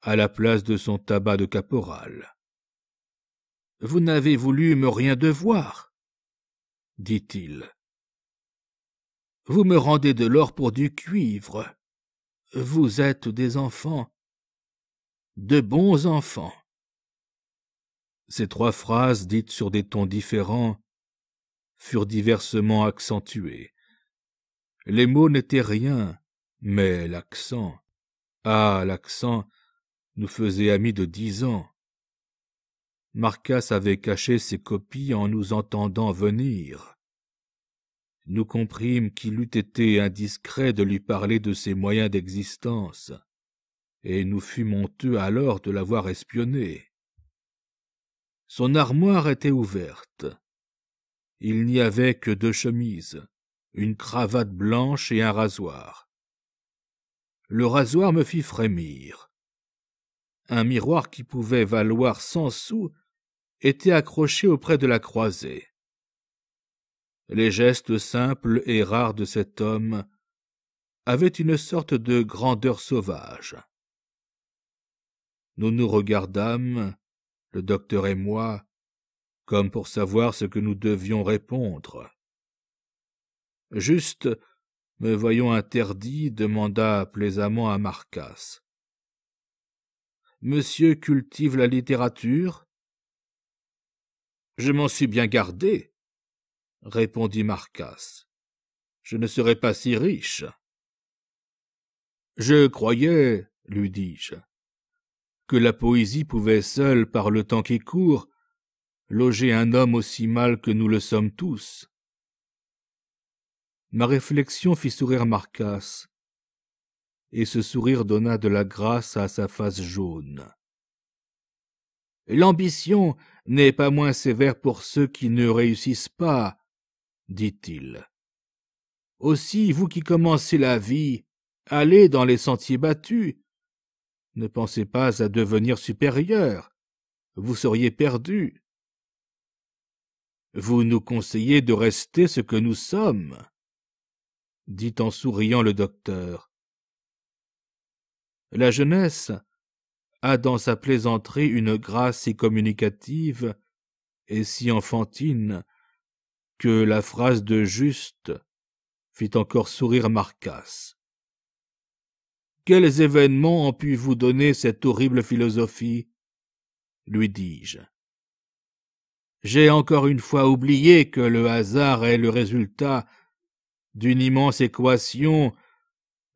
à la place de son tabac de caporal. Vous n'avez voulu me rien devoir, dit-il. Vous me rendez de l'or pour du cuivre. Vous êtes des enfants, de bons enfants. Ces trois phrases, dites sur des tons différents, furent diversement accentuées. Les mots n'étaient rien, mais l'accent, ah, l'accent, nous faisait amis de dix ans. Marcas avait caché ses copies en nous entendant venir. Nous comprîmes qu'il eût été indiscret de lui parler de ses moyens d'existence, et nous fûmes honteux alors de l'avoir espionné. Son armoire était ouverte. Il n'y avait que deux chemises, une cravate blanche et un rasoir. Le rasoir me fit frémir. Un miroir qui pouvait valoir cent sous était accroché auprès de la croisée. Les gestes simples et rares de cet homme avaient une sorte de grandeur sauvage. Nous nous regardâmes, le docteur et moi, comme pour savoir ce que nous devions répondre. Juste, me voyant interdit, demanda plaisamment à Marcas. Monsieur cultive la littérature Je m'en suis bien gardé, répondit Marcas. Je ne serais pas si riche. Je croyais, lui dis-je, que la poésie pouvait seule, par le temps qui court, loger un homme aussi mal que nous le sommes tous. Ma réflexion fit sourire Marcas, et ce sourire donna de la grâce à sa face jaune. L'ambition n'est pas moins sévère pour ceux qui ne réussissent pas, dit-il. Aussi, vous qui commencez la vie, allez dans les sentiers battus, ne pensez pas à devenir supérieur. Vous seriez perdu. Vous nous conseillez de rester ce que nous sommes, dit en souriant le docteur. La jeunesse a dans sa plaisanterie une grâce si communicative et si enfantine que la phrase de Juste fit encore sourire Marcas. Quels événements ont pu vous donner cette horrible philosophie lui dis-je. J'ai encore une fois oublié que le hasard est le résultat d'une immense équation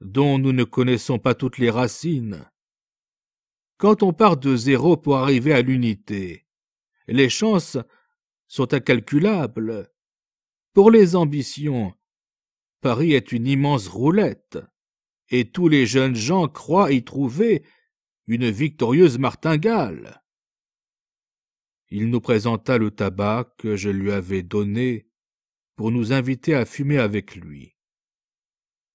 dont nous ne connaissons pas toutes les racines. Quand on part de zéro pour arriver à l'unité, les chances sont incalculables. Pour les ambitions, Paris est une immense roulette et tous les jeunes gens croient y trouver une victorieuse martingale. Il nous présenta le tabac que je lui avais donné pour nous inviter à fumer avec lui.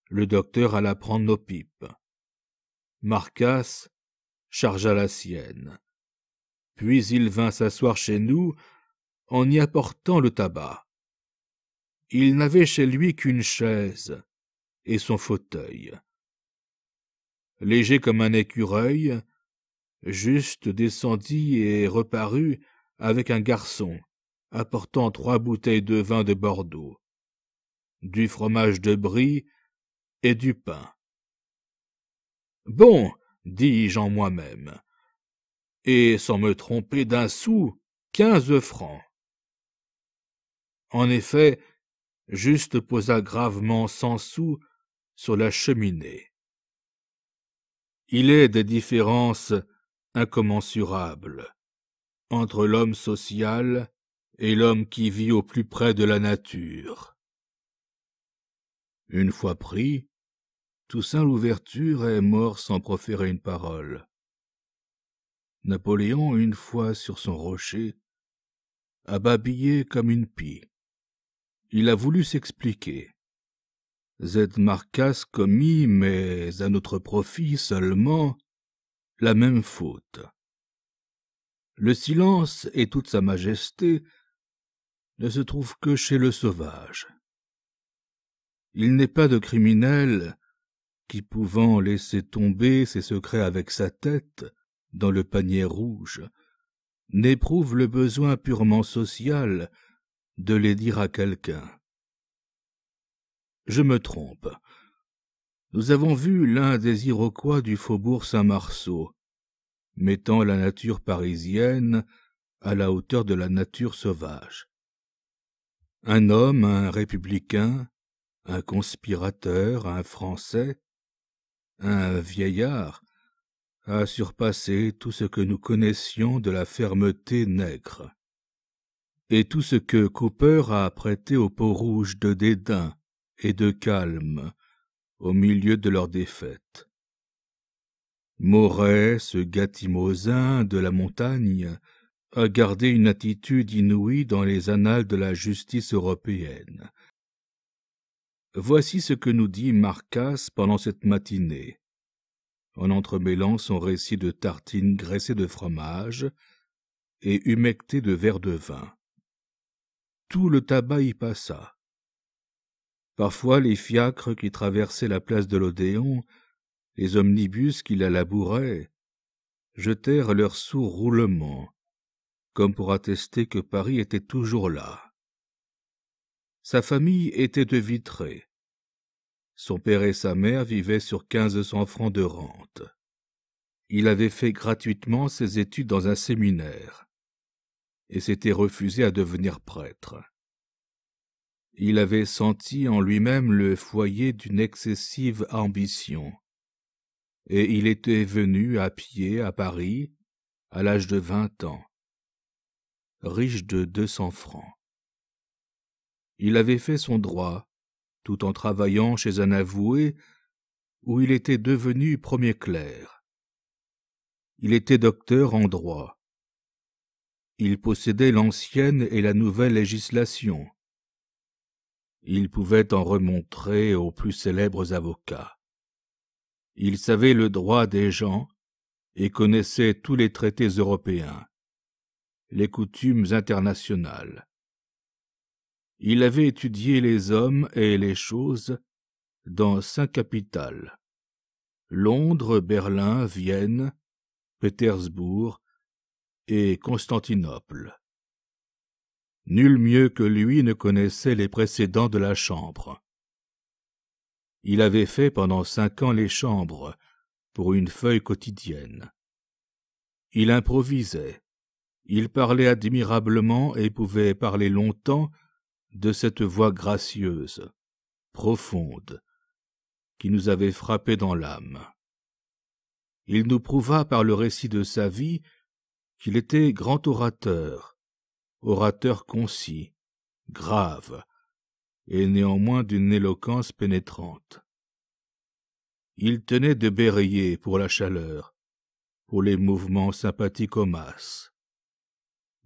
Le docteur alla prendre nos pipes. Marcas chargea la sienne. Puis il vint s'asseoir chez nous en y apportant le tabac. Il n'avait chez lui qu'une chaise et son fauteuil léger comme un écureuil, Juste descendit et reparut avec un garçon, apportant trois bouteilles de vin de Bordeaux, du fromage de brie et du pain. Bon, dis-je en moi-même, et sans me tromper d'un sou, quinze francs. En effet, Juste posa gravement cent sous sur la cheminée. Il est des différences incommensurables entre l'homme social et l'homme qui vit au plus près de la nature. Une fois pris, Toussaint l'Ouverture est mort sans proférer une parole. Napoléon, une fois sur son rocher, a babillé comme une pie. Il a voulu s'expliquer. Z. Marcas commit, mais à notre profit seulement, la même faute. Le silence et toute sa majesté ne se trouvent que chez le sauvage. Il n'est pas de criminel qui, pouvant laisser tomber ses secrets avec sa tête dans le panier rouge, n'éprouve le besoin purement social de les dire à quelqu'un. Je me trompe. Nous avons vu l'un des Iroquois du faubourg Saint-Marceau, mettant la nature parisienne à la hauteur de la nature sauvage. Un homme, un républicain, un conspirateur, un Français, un vieillard, a surpassé tout ce que nous connaissions de la fermeté nègre, et tout ce que Cooper a prêté au peau rouge de dédain, et de calme au milieu de leur défaite. Moret, ce gâtimosin de la montagne, a gardé une attitude inouïe dans les annales de la justice européenne. Voici ce que nous dit Marcas pendant cette matinée, en entremêlant son récit de tartines graissées de fromage et humectées de verre de vin. Tout le tabac y passa. Parfois les fiacres qui traversaient la place de l'Odéon, les omnibus qui la labouraient, jetèrent leurs sourds roulements, comme pour attester que Paris était toujours là. Sa famille était de Vitré. Son père et sa mère vivaient sur quinze cents francs de rente. Il avait fait gratuitement ses études dans un séminaire et s'était refusé à devenir prêtre. Il avait senti en lui-même le foyer d'une excessive ambition. Et il était venu à pied à Paris à l'âge de vingt ans, riche de deux cents francs. Il avait fait son droit, tout en travaillant chez un avoué où il était devenu premier clerc. Il était docteur en droit. Il possédait l'ancienne et la nouvelle législation il pouvait en remontrer aux plus célèbres avocats. Il savait le droit des gens et connaissait tous les traités européens, les coutumes internationales. Il avait étudié les hommes et les choses dans cinq capitales Londres, Berlin, Vienne, Pétersbourg et Constantinople. Nul mieux que lui ne connaissait les précédents de la chambre. Il avait fait pendant cinq ans les chambres, pour une feuille quotidienne. Il improvisait. Il parlait admirablement et pouvait parler longtemps de cette voix gracieuse, profonde, qui nous avait frappés dans l'âme. Il nous prouva par le récit de sa vie qu'il était grand orateur, orateur concis, grave, et néanmoins d'une éloquence pénétrante. Il tenait de Berryer pour la chaleur, pour les mouvements sympathiques aux masses.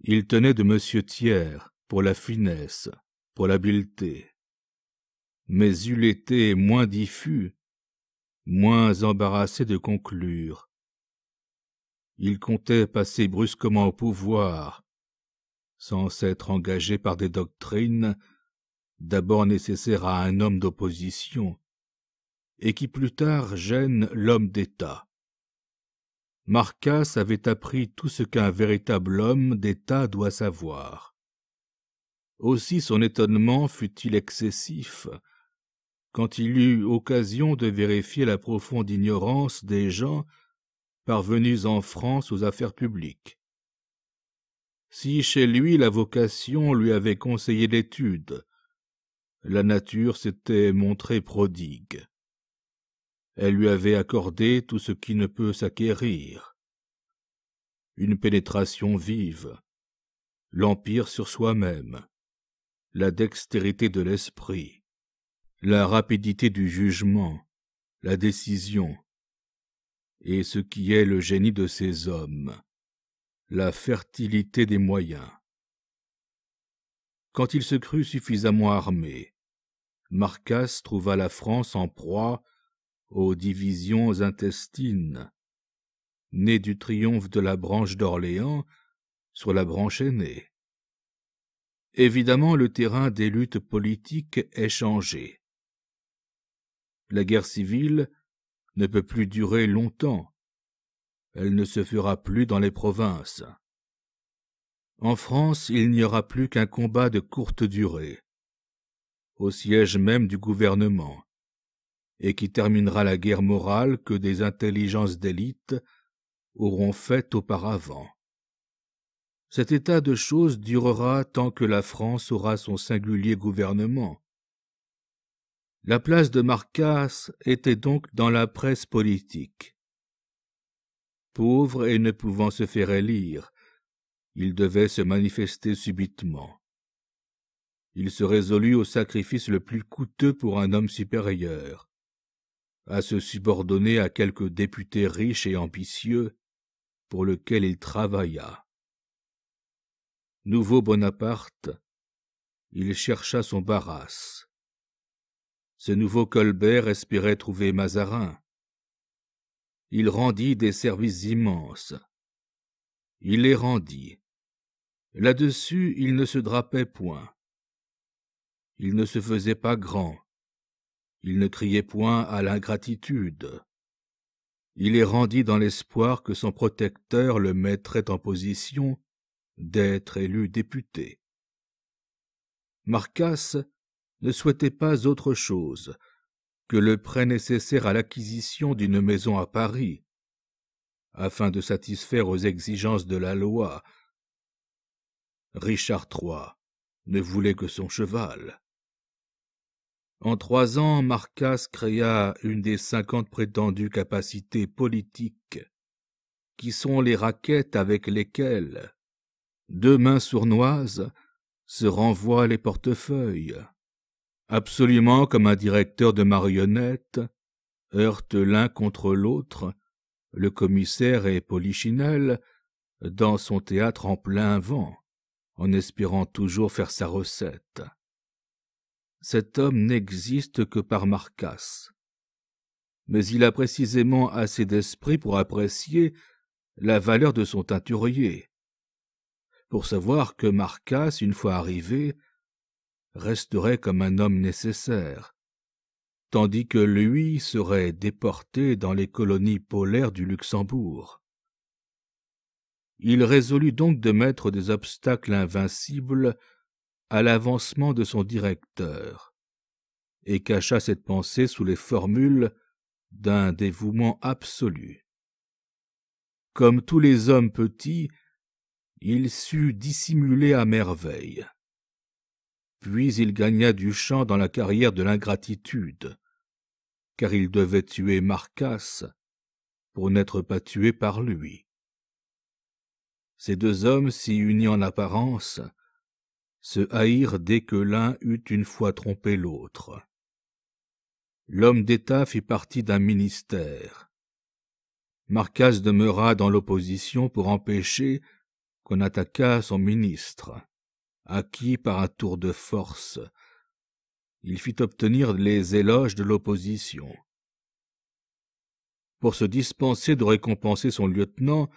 Il tenait de M. Thiers pour la finesse, pour l'habileté. Mais il était moins diffus, moins embarrassé de conclure. Il comptait passer brusquement au pouvoir, sans s'être engagé par des doctrines d'abord nécessaires à un homme d'opposition, et qui plus tard gênent l'homme d'État. Marcas avait appris tout ce qu'un véritable homme d'État doit savoir. Aussi son étonnement fut-il excessif quand il eut occasion de vérifier la profonde ignorance des gens parvenus en France aux affaires publiques si chez lui la vocation lui avait conseillé l'étude. La nature s'était montrée prodigue. Elle lui avait accordé tout ce qui ne peut s'acquérir. Une pénétration vive, l'empire sur soi-même, la dextérité de l'esprit, la rapidité du jugement, la décision, et ce qui est le génie de ces hommes, la fertilité des moyens. Quand il se crut suffisamment armé, Marcas trouva la France en proie aux divisions intestines, née du triomphe de la branche d'Orléans sur la branche aînée. Évidemment, le terrain des luttes politiques est changé. La guerre civile ne peut plus durer longtemps elle ne se fera plus dans les provinces. En France, il n'y aura plus qu'un combat de courte durée, au siège même du gouvernement, et qui terminera la guerre morale que des intelligences d'élite auront faite auparavant. Cet état de choses durera tant que la France aura son singulier gouvernement. La place de Marcas était donc dans la presse politique pauvre et ne pouvant se faire élire, il devait se manifester subitement. Il se résolut au sacrifice le plus coûteux pour un homme supérieur, à se subordonner à quelque député riche et ambitieux, pour lequel il travailla. Nouveau Bonaparte, il chercha son Barras. Ce nouveau Colbert espérait trouver Mazarin il rendit des services immenses. Il les rendit. Là-dessus, il ne se drapait point. Il ne se faisait pas grand. Il ne criait point à l'ingratitude. Il les rendit dans l'espoir que son protecteur le mettrait en position d'être élu député. Marcas ne souhaitait pas autre chose que le prêt nécessaire à l'acquisition d'une maison à Paris, afin de satisfaire aux exigences de la loi. Richard III ne voulait que son cheval. En trois ans, Marcas créa une des cinquante prétendues capacités politiques, qui sont les raquettes avec lesquelles deux mains sournoises se renvoient les portefeuilles absolument comme un directeur de marionnettes, heurte l'un contre l'autre, le commissaire et Polichinelle, dans son théâtre en plein vent, en espérant toujours faire sa recette. Cet homme n'existe que par Marcas, Mais il a précisément assez d'esprit pour apprécier la valeur de son teinturier, pour savoir que Marcas, une fois arrivé, resterait comme un homme nécessaire, tandis que lui serait déporté dans les colonies polaires du Luxembourg. Il résolut donc de mettre des obstacles invincibles à l'avancement de son directeur, et cacha cette pensée sous les formules d'un dévouement absolu. Comme tous les hommes petits, il sut dissimuler à merveille. Puis il gagna du champ dans la carrière de l'ingratitude, car il devait tuer Marcas pour n'être pas tué par lui. Ces deux hommes, si unis en apparence, se haïrent dès que l'un eut une fois trompé l'autre. L'homme d'État fit partie d'un ministère. Marcas demeura dans l'opposition pour empêcher qu'on attaquât son ministre acquis par un tour de force. Il fit obtenir les éloges de l'opposition. Pour se dispenser de récompenser son lieutenant,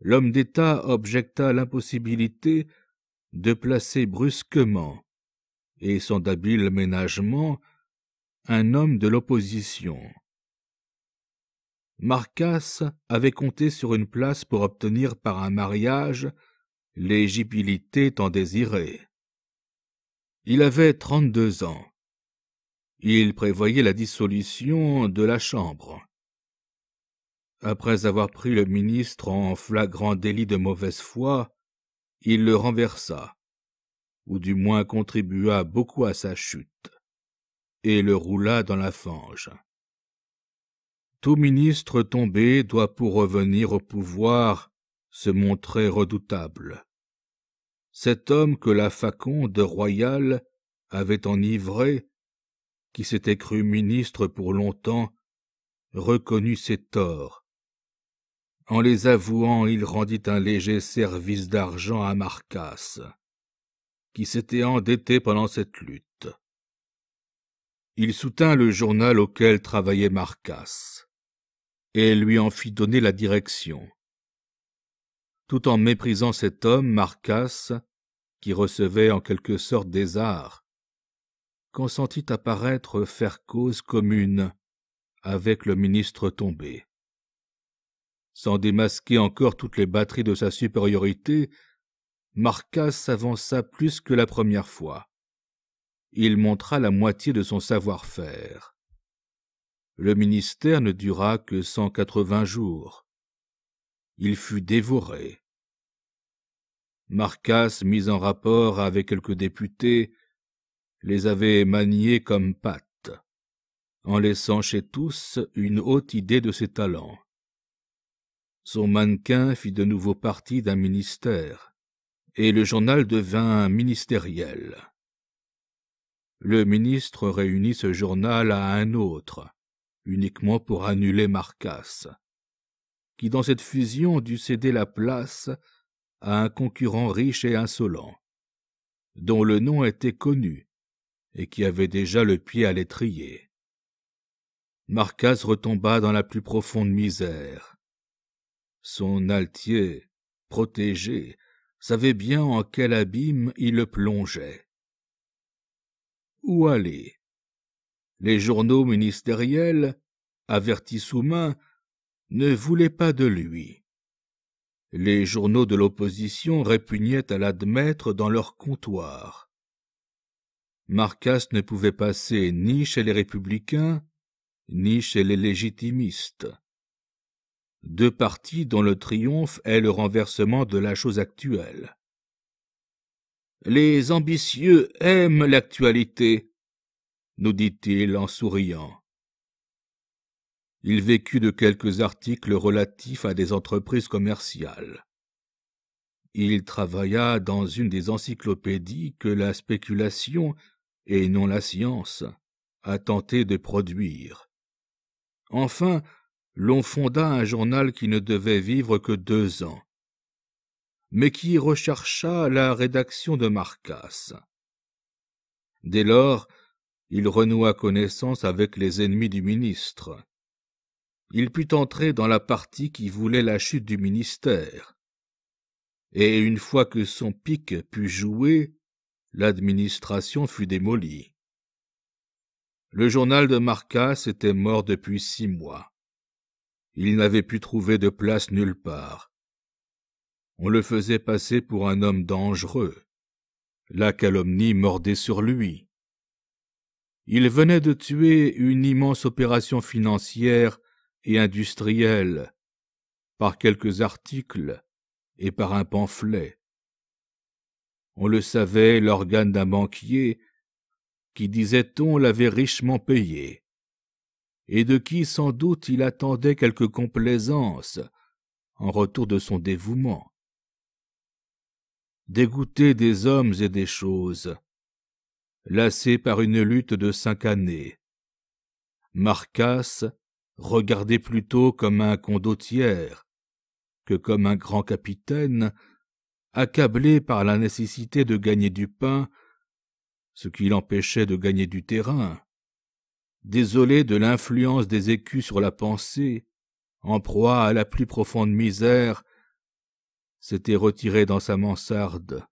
l'homme d'État objecta l'impossibilité de placer brusquement, et sans d'habiles ménagement, un homme de l'opposition. Marcas avait compté sur une place pour obtenir par un mariage l'égibilité tant désirée. Il avait trente-deux ans. Il prévoyait la dissolution de la Chambre. Après avoir pris le ministre en flagrant délit de mauvaise foi, il le renversa, ou du moins contribua beaucoup à sa chute, et le roula dans la fange. Tout ministre tombé doit pour revenir au pouvoir se montrait redoutable. Cet homme que la faconde royale avait enivré, qui s'était cru ministre pour longtemps, reconnut ses torts. En les avouant, il rendit un léger service d'argent à Marcas, qui s'était endetté pendant cette lutte. Il soutint le journal auquel travaillait Marcas, et lui en fit donner la direction tout en méprisant cet homme, Marcas, qui recevait en quelque sorte des arts, consentit à paraître faire cause commune avec le ministre tombé. Sans démasquer encore toutes les batteries de sa supériorité, Marcas s'avança plus que la première fois. Il montra la moitié de son savoir-faire. Le ministère ne dura que cent quatre-vingts jours. Il fut dévoré. Marcas, mis en rapport avec quelques députés, les avait maniés comme pattes, en laissant chez tous une haute idée de ses talents. Son mannequin fit de nouveau partie d'un ministère, et le journal devint ministériel. Le ministre réunit ce journal à un autre, uniquement pour annuler Marcas, qui dans cette fusion dut céder la place à un concurrent riche et insolent, dont le nom était connu et qui avait déjà le pied à l'étrier. Marcas retomba dans la plus profonde misère. Son altier, protégé, savait bien en quel abîme il le plongeait. Où aller Les journaux ministériels, avertis sous main, ne voulaient pas de lui. Les journaux de l'opposition répugnaient à l'admettre dans leur comptoir. Marcas ne pouvait passer ni chez les républicains, ni chez les légitimistes. Deux partis dont le triomphe est le renversement de la chose actuelle. Les ambitieux aiment l'actualité, nous dit-il en souriant. Il vécut de quelques articles relatifs à des entreprises commerciales. Il travailla dans une des encyclopédies que la spéculation, et non la science, a tenté de produire. Enfin, l'on fonda un journal qui ne devait vivre que deux ans, mais qui rechercha la rédaction de Marcas. Dès lors, il renoua connaissance avec les ennemis du ministre, il put entrer dans la partie qui voulait la chute du ministère. Et une fois que son pic put jouer, l'administration fut démolie. Le journal de Marcas était mort depuis six mois. Il n'avait pu trouver de place nulle part. On le faisait passer pour un homme dangereux. La calomnie mordait sur lui. Il venait de tuer une immense opération financière et industriel, par quelques articles et par un pamphlet. On le savait, l'organe d'un banquier, qui, disait-on, l'avait richement payé, et de qui sans doute il attendait quelque complaisance en retour de son dévouement. Dégoûté des hommes et des choses, lassé par une lutte de cinq années, Marcas regardé plutôt comme un condottière que comme un grand capitaine, accablé par la nécessité de gagner du pain, ce qui l'empêchait de gagner du terrain, désolé de l'influence des écus sur la pensée, en proie à la plus profonde misère, s'était retiré dans sa mansarde,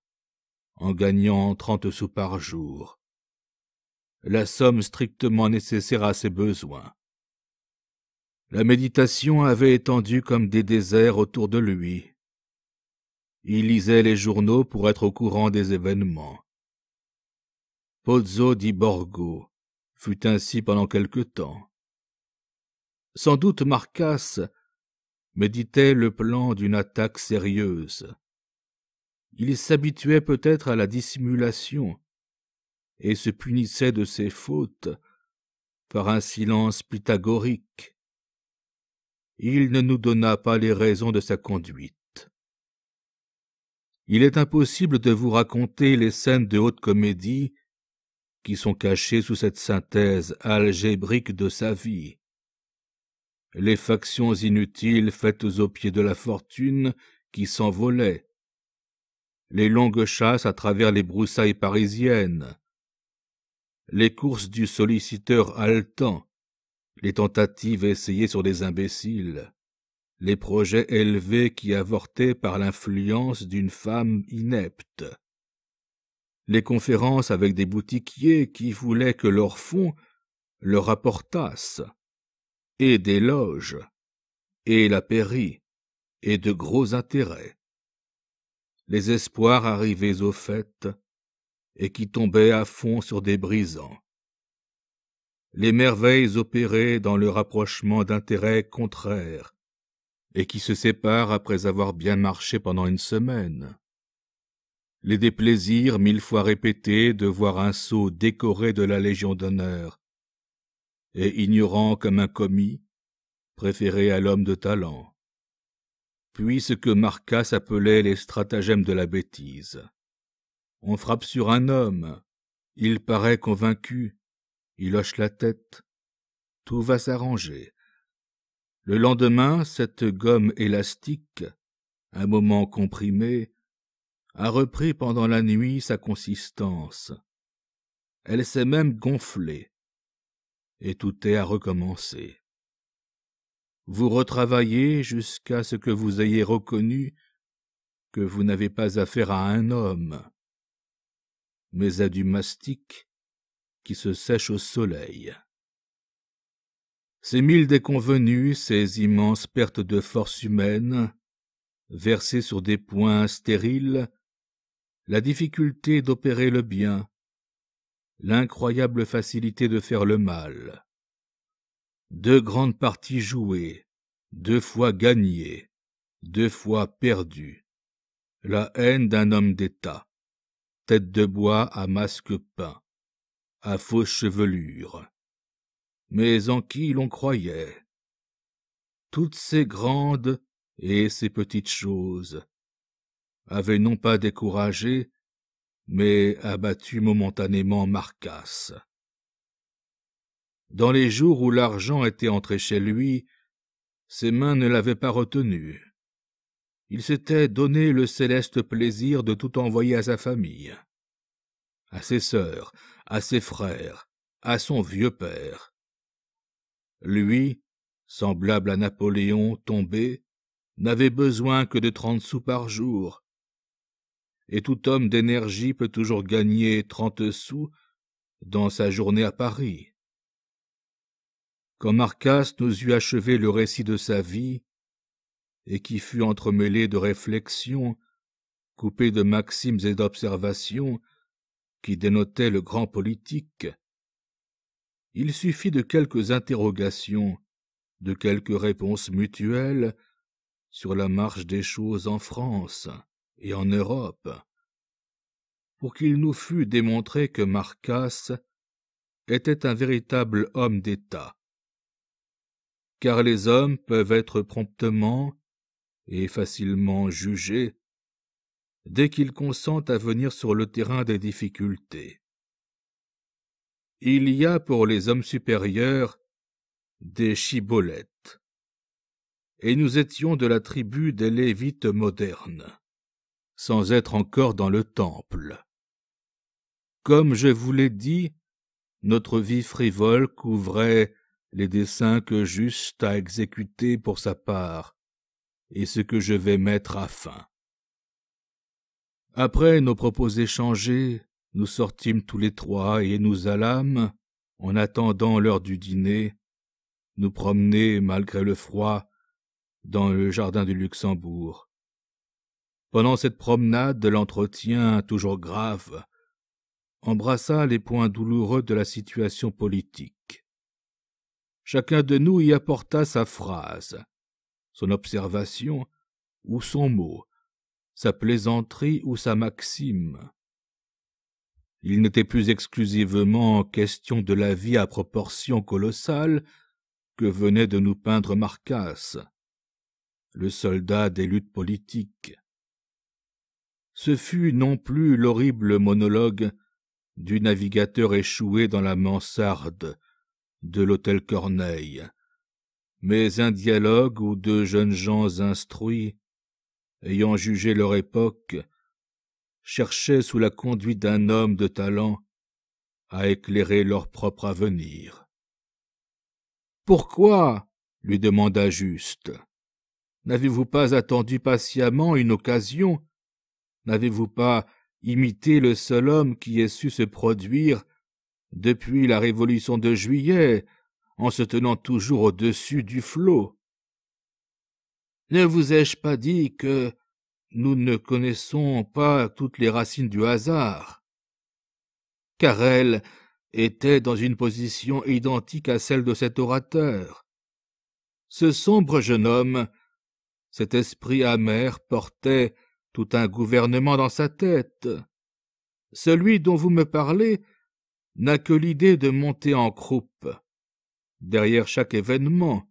en gagnant trente sous par jour, la somme strictement nécessaire à ses besoins. La méditation avait étendu comme des déserts autour de lui. Il lisait les journaux pour être au courant des événements. Pozzo di Borgo fut ainsi pendant quelque temps. Sans doute Marcas méditait le plan d'une attaque sérieuse. Il s'habituait peut-être à la dissimulation et se punissait de ses fautes par un silence pythagorique il ne nous donna pas les raisons de sa conduite. Il est impossible de vous raconter les scènes de haute comédie qui sont cachées sous cette synthèse algébrique de sa vie. Les factions inutiles faites aux pieds de la fortune qui s'envolaient, les longues chasses à travers les broussailles parisiennes, les courses du solliciteur haletant, les tentatives essayées sur des imbéciles, les projets élevés qui avortaient par l'influence d'une femme inepte, les conférences avec des boutiquiers qui voulaient que leurs fonds leur apportassent, et des loges, et la pairie, et de gros intérêts, les espoirs arrivés au fait, et qui tombaient à fond sur des brisants, les merveilles opérées dans le rapprochement d'intérêts contraires, et qui se séparent après avoir bien marché pendant une semaine. Les déplaisirs mille fois répétés de voir un sceau décoré de la Légion d'honneur, et ignorant comme un commis, préféré à l'homme de talent. Puis ce que Marcas appelait les stratagèmes de la bêtise. On frappe sur un homme, il paraît convaincu, il hoche la tête. Tout va s'arranger. Le lendemain, cette gomme élastique, un moment comprimée, a repris pendant la nuit sa consistance. Elle s'est même gonflée. Et tout est à recommencer. Vous retravaillez jusqu'à ce que vous ayez reconnu que vous n'avez pas affaire à un homme, mais à du mastic qui se sèche au soleil. Ces mille déconvenues, ces immenses pertes de force humaine, versées sur des points stériles, la difficulté d'opérer le bien, l'incroyable facilité de faire le mal. Deux grandes parties jouées, deux fois gagnées, deux fois perdues. La haine d'un homme d'État, tête de bois à masque peint à fausse chevelure, mais en qui l'on croyait. Toutes ces grandes et ces petites choses avaient non pas découragé, mais abattu momentanément Marcas. Dans les jours où l'argent était entré chez lui, ses mains ne l'avaient pas retenu. Il s'était donné le céleste plaisir de tout envoyer à sa famille, à ses sœurs, à ses frères, à son vieux père. Lui, semblable à Napoléon tombé, n'avait besoin que de trente sous par jour. Et tout homme d'énergie peut toujours gagner trente sous dans sa journée à Paris. Quand Marcas nous eut achevé le récit de sa vie, et qui fut entremêlé de réflexions, coupé de maximes et d'observations, qui dénotait le grand politique. Il suffit de quelques interrogations, de quelques réponses mutuelles sur la marche des choses en France et en Europe, pour qu'il nous fût démontré que Marcas était un véritable homme d'État. Car les hommes peuvent être promptement et facilement jugés dès qu'il consentent à venir sur le terrain des difficultés. Il y a pour les hommes supérieurs des chibolettes. Et nous étions de la tribu des Lévites modernes, sans être encore dans le temple. Comme je vous l'ai dit, notre vie frivole couvrait les desseins que Juste a exécutés pour sa part, et ce que je vais mettre à fin. Après nos propos échangés, nous sortîmes tous les trois et nous allâmes, en attendant l'heure du dîner, nous promener, malgré le froid, dans le jardin du Luxembourg. Pendant cette promenade, l'entretien, toujours grave, embrassa les points douloureux de la situation politique. Chacun de nous y apporta sa phrase, son observation ou son mot, sa plaisanterie ou sa maxime. Il n'était plus exclusivement question de la vie à proportion colossale que venait de nous peindre Marcas, le soldat des luttes politiques. Ce fut non plus l'horrible monologue du navigateur échoué dans la mansarde de l'hôtel Corneille, mais un dialogue où deux jeunes gens instruits ayant jugé leur époque, cherchaient sous la conduite d'un homme de talent à éclairer leur propre avenir. Pourquoi lui demanda Juste. N'avez-vous pas attendu patiemment une occasion N'avez-vous pas imité le seul homme qui ait su se produire depuis la révolution de juillet en se tenant toujours au-dessus du flot ne vous ai-je pas dit que nous ne connaissons pas toutes les racines du hasard Car elle était dans une position identique à celle de cet orateur. Ce sombre jeune homme, cet esprit amer portait tout un gouvernement dans sa tête. Celui dont vous me parlez n'a que l'idée de monter en croupe. Derrière chaque événement,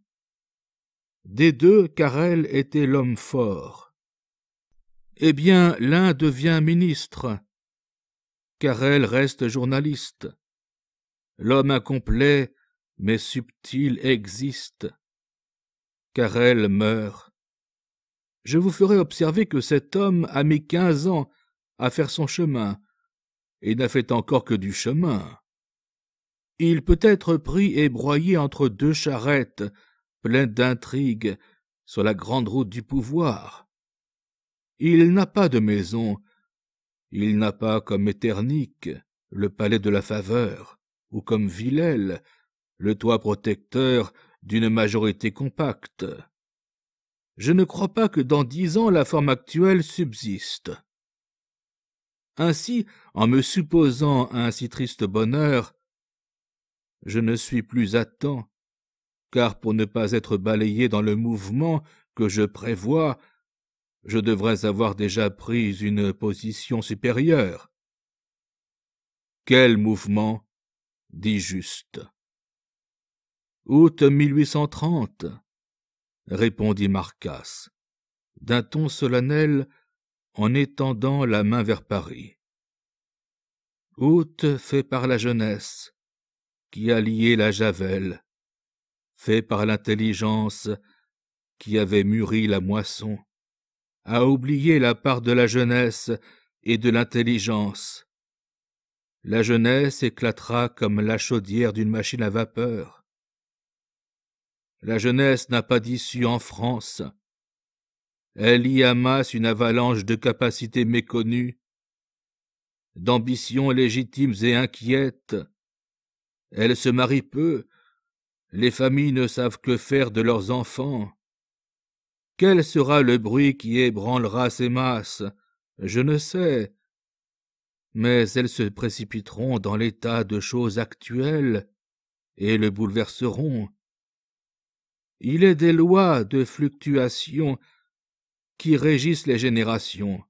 des deux Carrel était l'homme fort. Eh bien, l'un devient ministre. Carrel reste journaliste. L'homme incomplet, mais subtil, existe. Carrel meurt. Je vous ferai observer que cet homme a mis quinze ans à faire son chemin, et n'a fait encore que du chemin. Il peut être pris et broyé entre deux charrettes, plein d'intrigues sur la grande route du pouvoir. Il n'a pas de maison, il n'a pas comme Éternique le palais de la faveur, ou comme Villèle le toit protecteur d'une majorité compacte. Je ne crois pas que dans dix ans la forme actuelle subsiste. Ainsi, en me supposant un si triste bonheur, je ne suis plus à temps car pour ne pas être balayé dans le mouvement que je prévois, je devrais avoir déjà pris une position supérieure. Quel mouvement dit Juste. Août 1830, répondit Marcas, d'un ton solennel en étendant la main vers Paris. Août fait par la jeunesse, qui a lié la Javel, fait par l'intelligence qui avait mûri la moisson, a oublié la part de la jeunesse et de l'intelligence. La jeunesse éclatera comme la chaudière d'une machine à vapeur. La jeunesse n'a pas d'issue en France. Elle y amasse une avalanche de capacités méconnues, d'ambitions légitimes et inquiètes. Elle se marie peu, les familles ne savent que faire de leurs enfants. Quel sera le bruit qui ébranlera ces masses Je ne sais. Mais elles se précipiteront dans l'état de choses actuelles et le bouleverseront. Il est des lois de fluctuation qui régissent les générations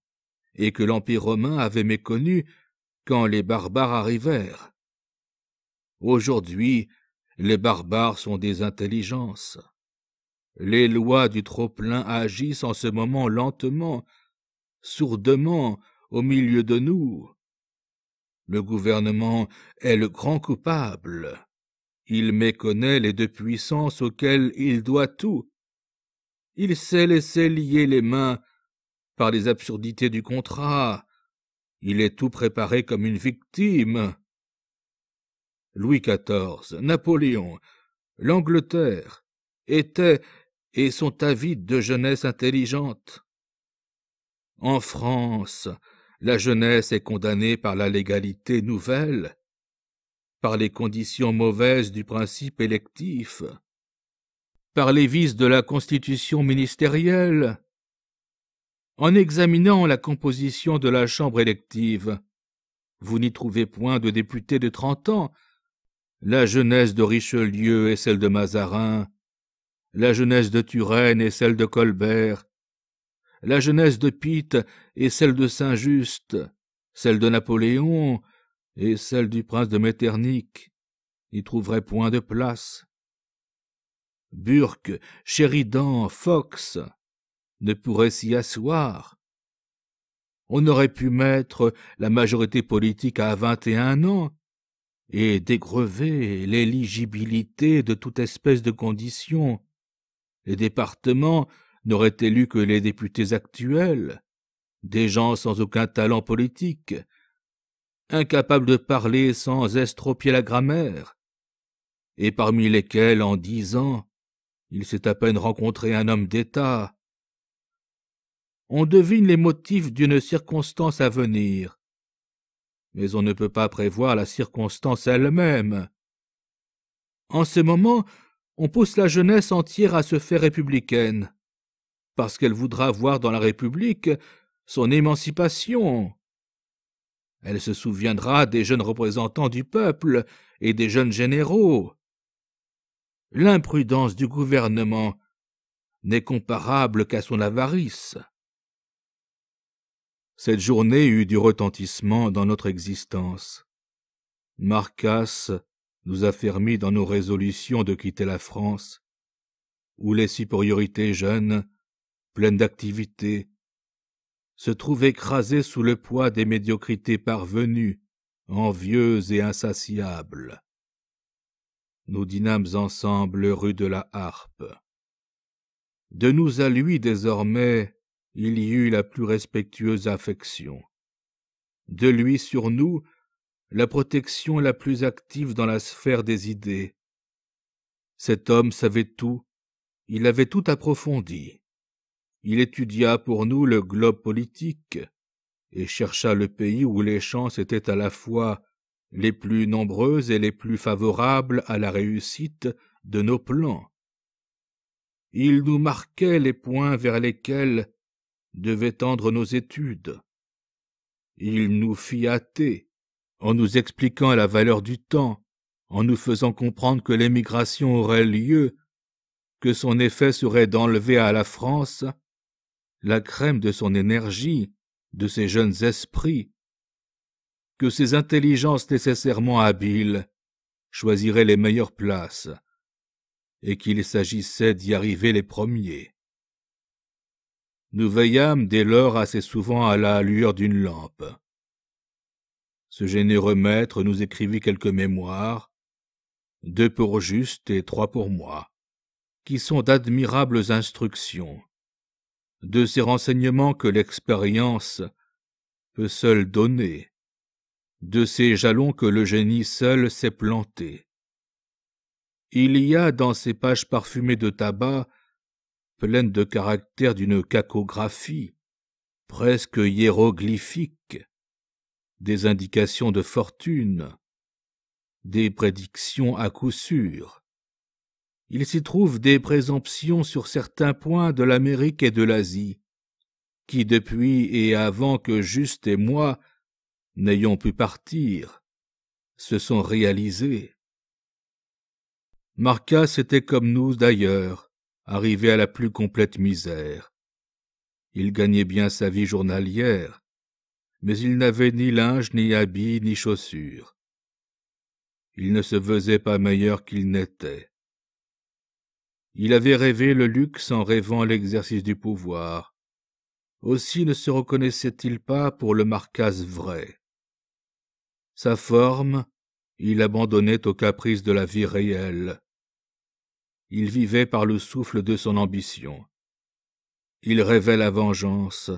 et que l'Empire romain avait méconnues quand les barbares arrivèrent. Aujourd'hui, les barbares sont des intelligences. Les lois du trop-plein agissent en ce moment lentement, sourdement, au milieu de nous. Le gouvernement est le grand coupable. Il méconnaît les deux puissances auxquelles il doit tout. Il s'est laissé lier les mains par les absurdités du contrat. Il est tout préparé comme une victime. Louis XIV, Napoléon, l'Angleterre étaient et sont avides de jeunesse intelligente. En France, la jeunesse est condamnée par la légalité nouvelle, par les conditions mauvaises du principe électif, par les vices de la constitution ministérielle. En examinant la composition de la chambre élective, vous n'y trouvez point de députés de trente ans, la jeunesse de Richelieu et celle de Mazarin, la jeunesse de Turenne et celle de Colbert, la jeunesse de Pitt et celle de Saint-Just, celle de Napoléon et celle du prince de Metternich, n'y trouveraient point de place. Burke, Sheridan, Fox ne pourraient s'y asseoir. On aurait pu mettre la majorité politique à vingt et un ans, et dégrever l'éligibilité de toute espèce de condition. Les départements n'auraient élu que les députés actuels, des gens sans aucun talent politique, incapables de parler sans estropier la grammaire, et parmi lesquels, en dix ans, il s'est à peine rencontré un homme d'État. On devine les motifs d'une circonstance à venir, mais on ne peut pas prévoir la circonstance elle-même. En ce moment, on pousse la jeunesse entière à se faire républicaine, parce qu'elle voudra voir dans la République son émancipation. Elle se souviendra des jeunes représentants du peuple et des jeunes généraux. L'imprudence du gouvernement n'est comparable qu'à son avarice. Cette journée eut du retentissement dans notre existence. Marcas nous a fermis dans nos résolutions de quitter la France, où les supériorités jeunes, pleines d'activité, se trouvaient écrasées sous le poids des médiocrités parvenues, envieuses et insatiables. Nous dînâmes ensemble rue de la Harpe. De nous à lui désormais, il y eut la plus respectueuse affection. De lui sur nous, la protection la plus active dans la sphère des idées. Cet homme savait tout, il avait tout approfondi. Il étudia pour nous le globe politique, et chercha le pays où les chances étaient à la fois les plus nombreuses et les plus favorables à la réussite de nos plans. Il nous marquait les points vers lesquels devait tendre nos études. Il nous fit hâter, en nous expliquant la valeur du temps, en nous faisant comprendre que l'émigration aurait lieu, que son effet serait d'enlever à la France la crème de son énergie, de ses jeunes esprits, que ses intelligences nécessairement habiles choisiraient les meilleures places, et qu'il s'agissait d'y arriver les premiers. Nous veillâmes dès lors assez souvent à la lueur d'une lampe. Ce généreux maître nous écrivit quelques mémoires, deux pour Juste et trois pour moi, qui sont d'admirables instructions, de ces renseignements que l'expérience peut seule donner, de ces jalons que le génie seul sait planter. Il y a dans ces pages parfumées de tabac pleine de caractères d'une cacographie, presque hiéroglyphique, des indications de fortune, des prédictions à coup sûr. Il s'y trouve des présomptions sur certains points de l'Amérique et de l'Asie, qui depuis et avant que Juste et moi n'ayons pu partir, se sont réalisées. Marcas était comme nous d'ailleurs, arrivé à la plus complète misère. Il gagnait bien sa vie journalière, mais il n'avait ni linge, ni habits, ni chaussures. Il ne se faisait pas meilleur qu'il n'était. Il avait rêvé le luxe en rêvant l'exercice du pouvoir. Aussi ne se reconnaissait-il pas pour le marcas vrai. Sa forme, il abandonnait aux caprices de la vie réelle. Il vivait par le souffle de son ambition. Il rêvait la vengeance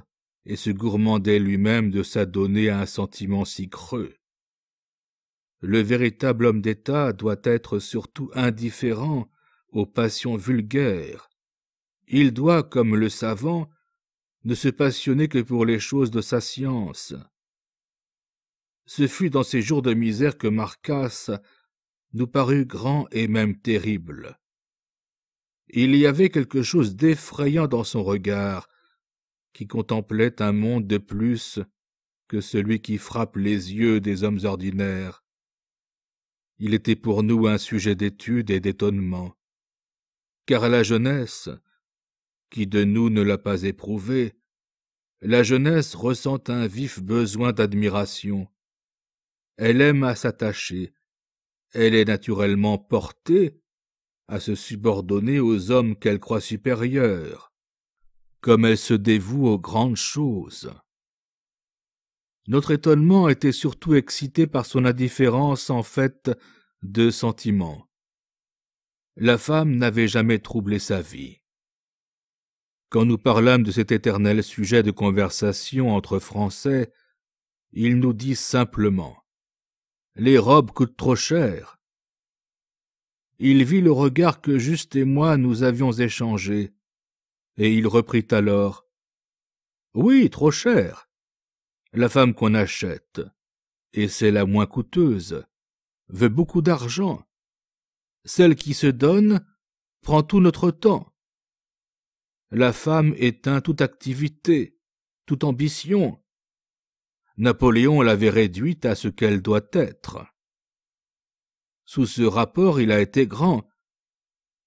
et se gourmandait lui-même de s'adonner à un sentiment si creux. Le véritable homme d'État doit être surtout indifférent aux passions vulgaires. Il doit, comme le savant, ne se passionner que pour les choses de sa science. Ce fut dans ces jours de misère que Marcas nous parut grand et même terrible il y avait quelque chose d'effrayant dans son regard, qui contemplait un monde de plus que celui qui frappe les yeux des hommes ordinaires. Il était pour nous un sujet d'étude et d'étonnement. Car la jeunesse, qui de nous ne l'a pas éprouvée, la jeunesse ressent un vif besoin d'admiration. Elle aime à s'attacher, elle est naturellement portée à se subordonner aux hommes qu'elle croit supérieurs, comme elle se dévoue aux grandes choses. Notre étonnement était surtout excité par son indifférence en fait de sentiments. La femme n'avait jamais troublé sa vie. Quand nous parlâmes de cet éternel sujet de conversation entre Français, il nous dit simplement Les robes coûtent trop cher, il vit le regard que Juste et moi nous avions échangé. Et il reprit alors. Oui, trop cher. La femme qu'on achète, et c'est la moins coûteuse, veut beaucoup d'argent. Celle qui se donne prend tout notre temps. La femme éteint toute activité, toute ambition. Napoléon l'avait réduite à ce qu'elle doit être. Sous ce rapport, il a été grand.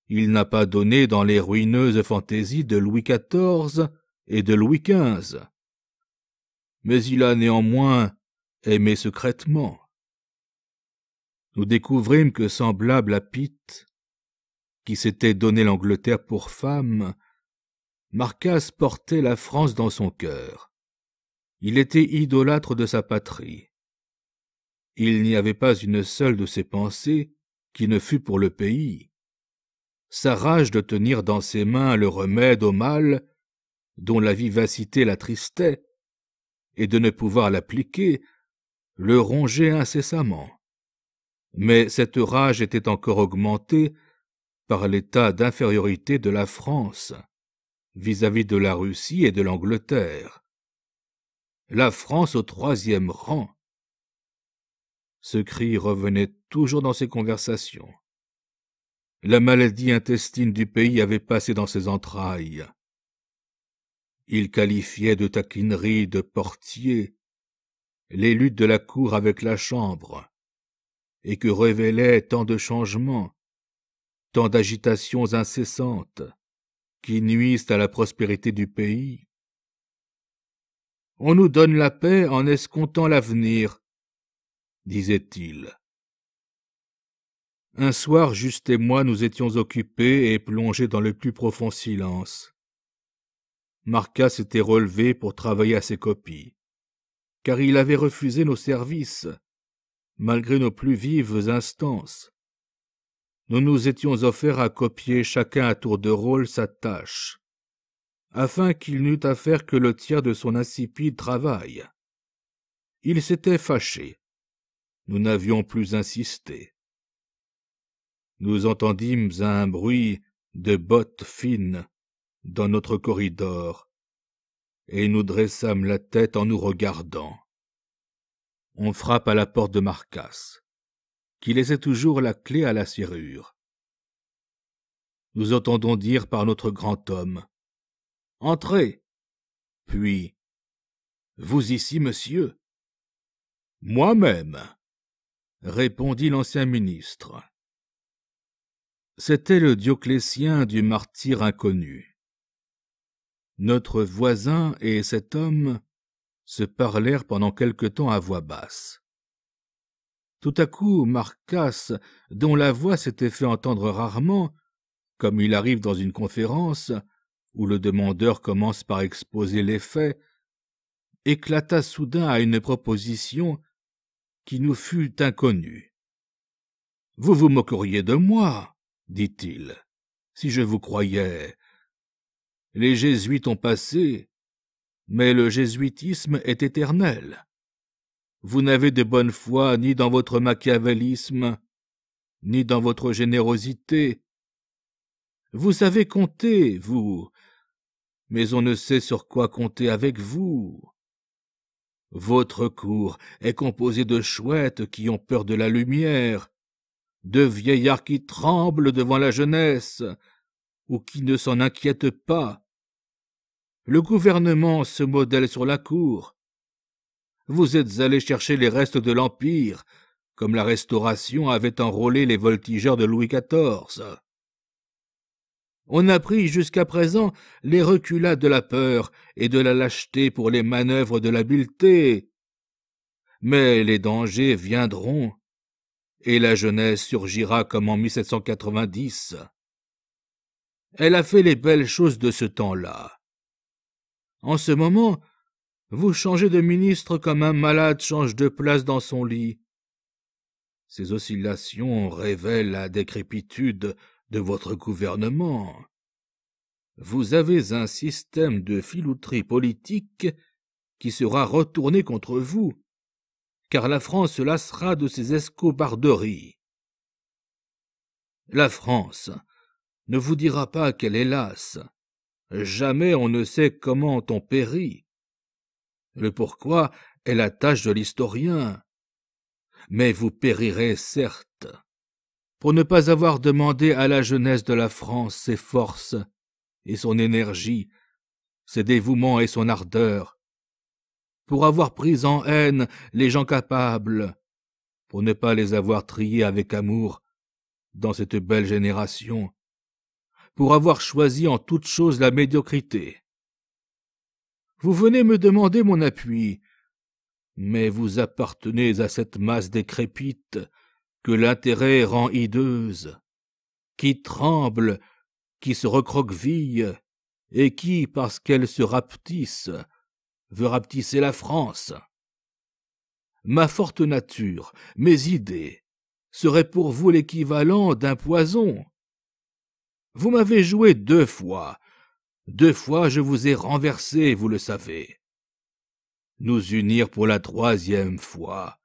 Il n'a pas donné dans les ruineuses fantaisies de Louis XIV et de Louis XV. Mais il a néanmoins aimé secrètement. Nous découvrîmes que, semblable à Pitt, qui s'était donné l'Angleterre pour femme, Marcas portait la France dans son cœur. Il était idolâtre de sa patrie il n'y avait pas une seule de ses pensées qui ne fût pour le pays. Sa rage de tenir dans ses mains le remède au mal, dont la vivacité l'attristait, et de ne pouvoir l'appliquer, le rongeait incessamment. Mais cette rage était encore augmentée par l'état d'infériorité de la France vis-à-vis -vis de la Russie et de l'Angleterre. La France au troisième rang, ce cri revenait toujours dans ses conversations. La maladie intestine du pays avait passé dans ses entrailles. Il qualifiait de taquinerie de portier les luttes de la cour avec la chambre, et que révélaient tant de changements, tant d'agitations incessantes, qui nuisent à la prospérité du pays. On nous donne la paix en escomptant l'avenir, disait-il. Un soir, Juste et moi, nous étions occupés et plongés dans le plus profond silence. Marca s'était relevé pour travailler à ses copies, car il avait refusé nos services, malgré nos plus vives instances. Nous nous étions offerts à copier chacun à tour de rôle sa tâche, afin qu'il n'eût à faire que le tiers de son insipide travail. Il s'était fâché, nous n'avions plus insisté. Nous entendîmes un bruit de bottes fines dans notre corridor, et nous dressâmes la tête en nous regardant. On frappe à la porte de Marcas, qui laissait toujours la clé à la serrure. Nous entendons dire par notre grand homme Entrez Puis Vous ici, monsieur Moi-même répondit l'ancien ministre. C'était le Dioclétien du martyr inconnu. Notre voisin et cet homme se parlèrent pendant quelque temps à voix basse. Tout à coup, Marcas, dont la voix s'était fait entendre rarement, comme il arrive dans une conférence où le demandeur commence par exposer les faits, éclata soudain à une proposition qui nous fut inconnu. Vous vous moqueriez de moi, dit-il, si je vous croyais. Les jésuites ont passé, mais le jésuitisme est éternel. Vous n'avez de bonne foi ni dans votre machiavélisme, ni dans votre générosité. Vous savez compter, vous, mais on ne sait sur quoi compter avec vous. Votre cour est composée de chouettes qui ont peur de la lumière, de vieillards qui tremblent devant la jeunesse, ou qui ne s'en inquiètent pas. Le gouvernement se modèle sur la cour. Vous êtes allé chercher les restes de l'Empire, comme la Restauration avait enrôlé les voltigeurs de Louis XIV. On a pris jusqu'à présent les reculats de la peur et de la lâcheté pour les manœuvres de l'habileté. Mais les dangers viendront, et la jeunesse surgira comme en 1790. Elle a fait les belles choses de ce temps-là. En ce moment, vous changez de ministre comme un malade change de place dans son lit. Ces oscillations révèlent la décrépitude de votre gouvernement. Vous avez un système de filouterie politique qui sera retourné contre vous, car la France se lassera de ses escobarderies. La France ne vous dira pas qu'elle est lasse. Jamais on ne sait comment on périt. Le pourquoi est la tâche de l'historien. Mais vous périrez certes pour ne pas avoir demandé à la jeunesse de la France ses forces et son énergie, ses dévouements et son ardeur, pour avoir pris en haine les gens capables, pour ne pas les avoir triés avec amour dans cette belle génération, pour avoir choisi en toute chose la médiocrité. Vous venez me demander mon appui, mais vous appartenez à cette masse décrépite que l'intérêt rend hideuse, qui tremble, qui se recroqueville, et qui, parce qu'elle se rapetisse, veut rapetisser la France. Ma forte nature, mes idées, seraient pour vous l'équivalent d'un poison. Vous m'avez joué deux fois, deux fois je vous ai renversé, vous le savez. Nous unir pour la troisième fois,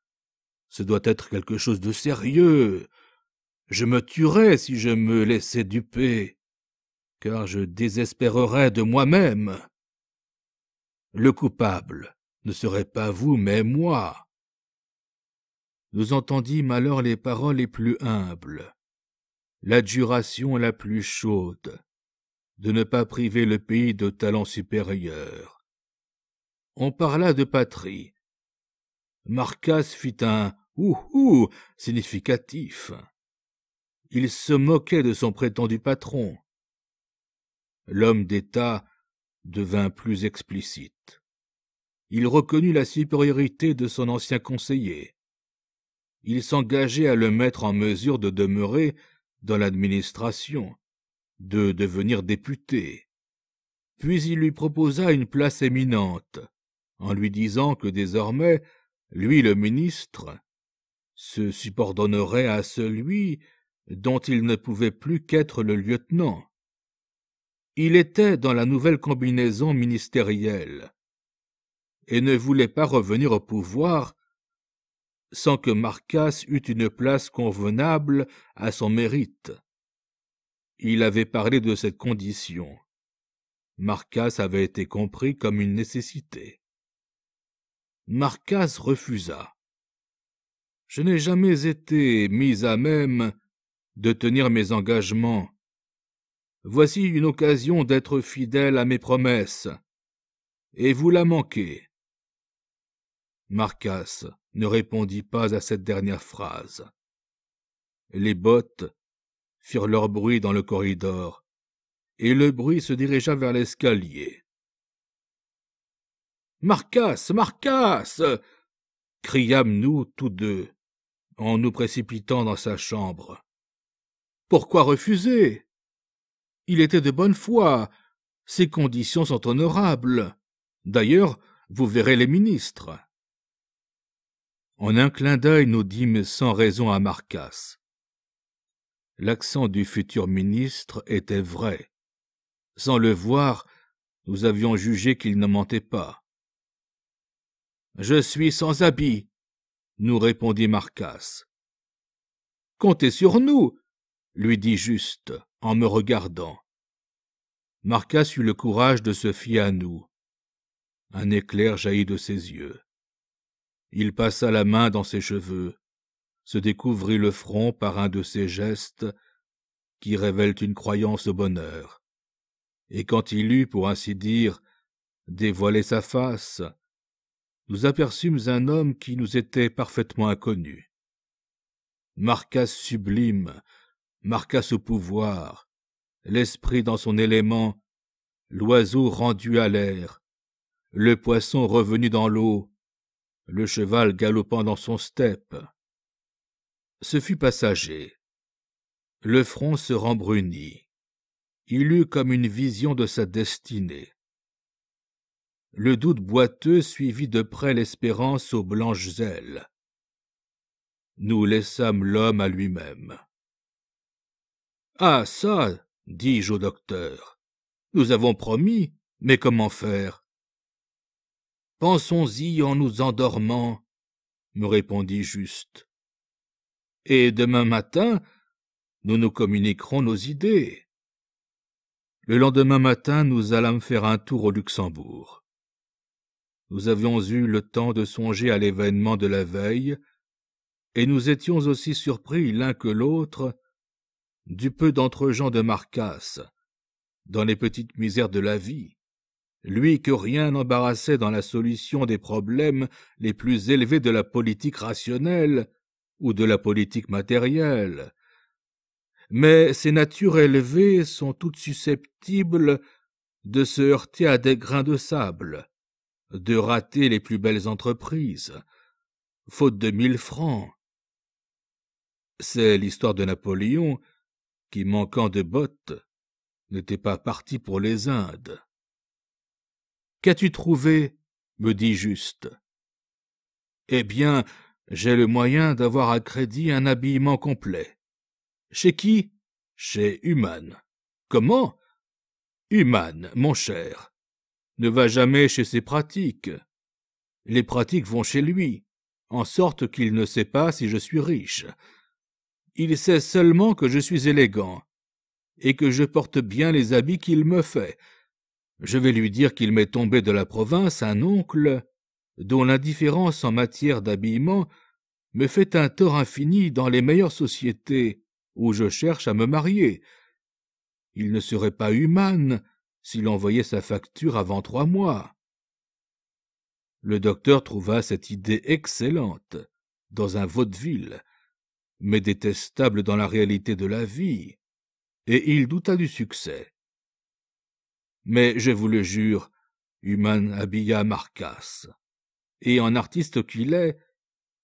ce doit être quelque chose de sérieux. Je me tuerais si je me laissais duper, car je désespérerais de moi-même. Le coupable ne serait pas vous, mais moi. Nous entendîmes alors les paroles les plus humbles, l'adjuration la plus chaude, de ne pas priver le pays de talents supérieurs. On parla de patrie, Marcas fit un ouhou significatif. Il se moquait de son prétendu patron. L'homme d'État devint plus explicite. Il reconnut la supériorité de son ancien conseiller. Il s'engageait à le mettre en mesure de demeurer dans l'administration, de devenir député. Puis il lui proposa une place éminente, en lui disant que désormais lui le ministre, se subordonnerait à celui dont il ne pouvait plus qu'être le lieutenant. Il était dans la nouvelle combinaison ministérielle et ne voulait pas revenir au pouvoir sans que Marcas eût une place convenable à son mérite. Il avait parlé de cette condition. Marcas avait été compris comme une nécessité. Marcas refusa. Je n'ai jamais été mis à même de tenir mes engagements. Voici une occasion d'être fidèle à mes promesses. Et vous la manquez. Marcas ne répondit pas à cette dernière phrase. Les bottes firent leur bruit dans le corridor, et le bruit se dirigea vers l'escalier. Marcas. Marcas. Criâmes nous tous deux, en nous précipitant dans sa chambre. Pourquoi refuser? Il était de bonne foi. Ses conditions sont honorables. D'ailleurs, vous verrez les ministres. En un clin d'œil, nous dîmes sans raison à Marcas. L'accent du futur ministre était vrai. Sans le voir, nous avions jugé qu'il ne mentait pas. Je suis sans habit, nous répondit Marcas. Comptez sur nous, lui dit Juste en me regardant. Marcas eut le courage de se fier à nous. Un éclair jaillit de ses yeux. Il passa la main dans ses cheveux, se découvrit le front par un de ces gestes qui révèlent une croyance au bonheur. Et quand il eut, pour ainsi dire, dévoilé sa face, nous aperçûmes un homme qui nous était parfaitement inconnu. Marcas sublime, Marcas au pouvoir, l'esprit dans son élément, l'oiseau rendu à l'air, le poisson revenu dans l'eau, le cheval galopant dans son steppe. Ce fut passager. Le front se rembrunit. Il eut comme une vision de sa destinée le doute boiteux suivit de près l'espérance aux blanches ailes. Nous laissâmes l'homme à lui-même. Ah ça, dis-je au docteur, nous avons promis, mais comment faire Pensons-y en nous endormant, me répondit Juste. Et demain matin, nous nous communiquerons nos idées. Le lendemain matin, nous allâmes faire un tour au Luxembourg. Nous avions eu le temps de songer à l'événement de la veille, et nous étions aussi surpris l'un que l'autre du peu d'entre-gens de Marcasse, dans les petites misères de la vie, lui que rien n'embarrassait dans la solution des problèmes les plus élevés de la politique rationnelle ou de la politique matérielle. Mais ces natures élevées sont toutes susceptibles de se heurter à des grains de sable, de rater les plus belles entreprises, faute de mille francs. C'est l'histoire de Napoléon qui, manquant de bottes, n'était pas parti pour les Indes. Qu'as-tu trouvé me dit Juste. Eh bien, j'ai le moyen d'avoir à crédit un habillement complet. Chez qui Chez Human. Comment Human, mon cher ne va jamais chez ses pratiques. Les pratiques vont chez lui, en sorte qu'il ne sait pas si je suis riche. Il sait seulement que je suis élégant, et que je porte bien les habits qu'il me fait. Je vais lui dire qu'il m'est tombé de la province un oncle dont l'indifférence en matière d'habillement me fait un tort infini dans les meilleures sociétés où je cherche à me marier. Il ne serait pas humain s'il envoyait sa facture avant trois mois. Le docteur trouva cette idée excellente dans un vaudeville, mais détestable dans la réalité de la vie, et il douta du succès. Mais je vous le jure, Human habilla Marcas, et en artiste qu'il est,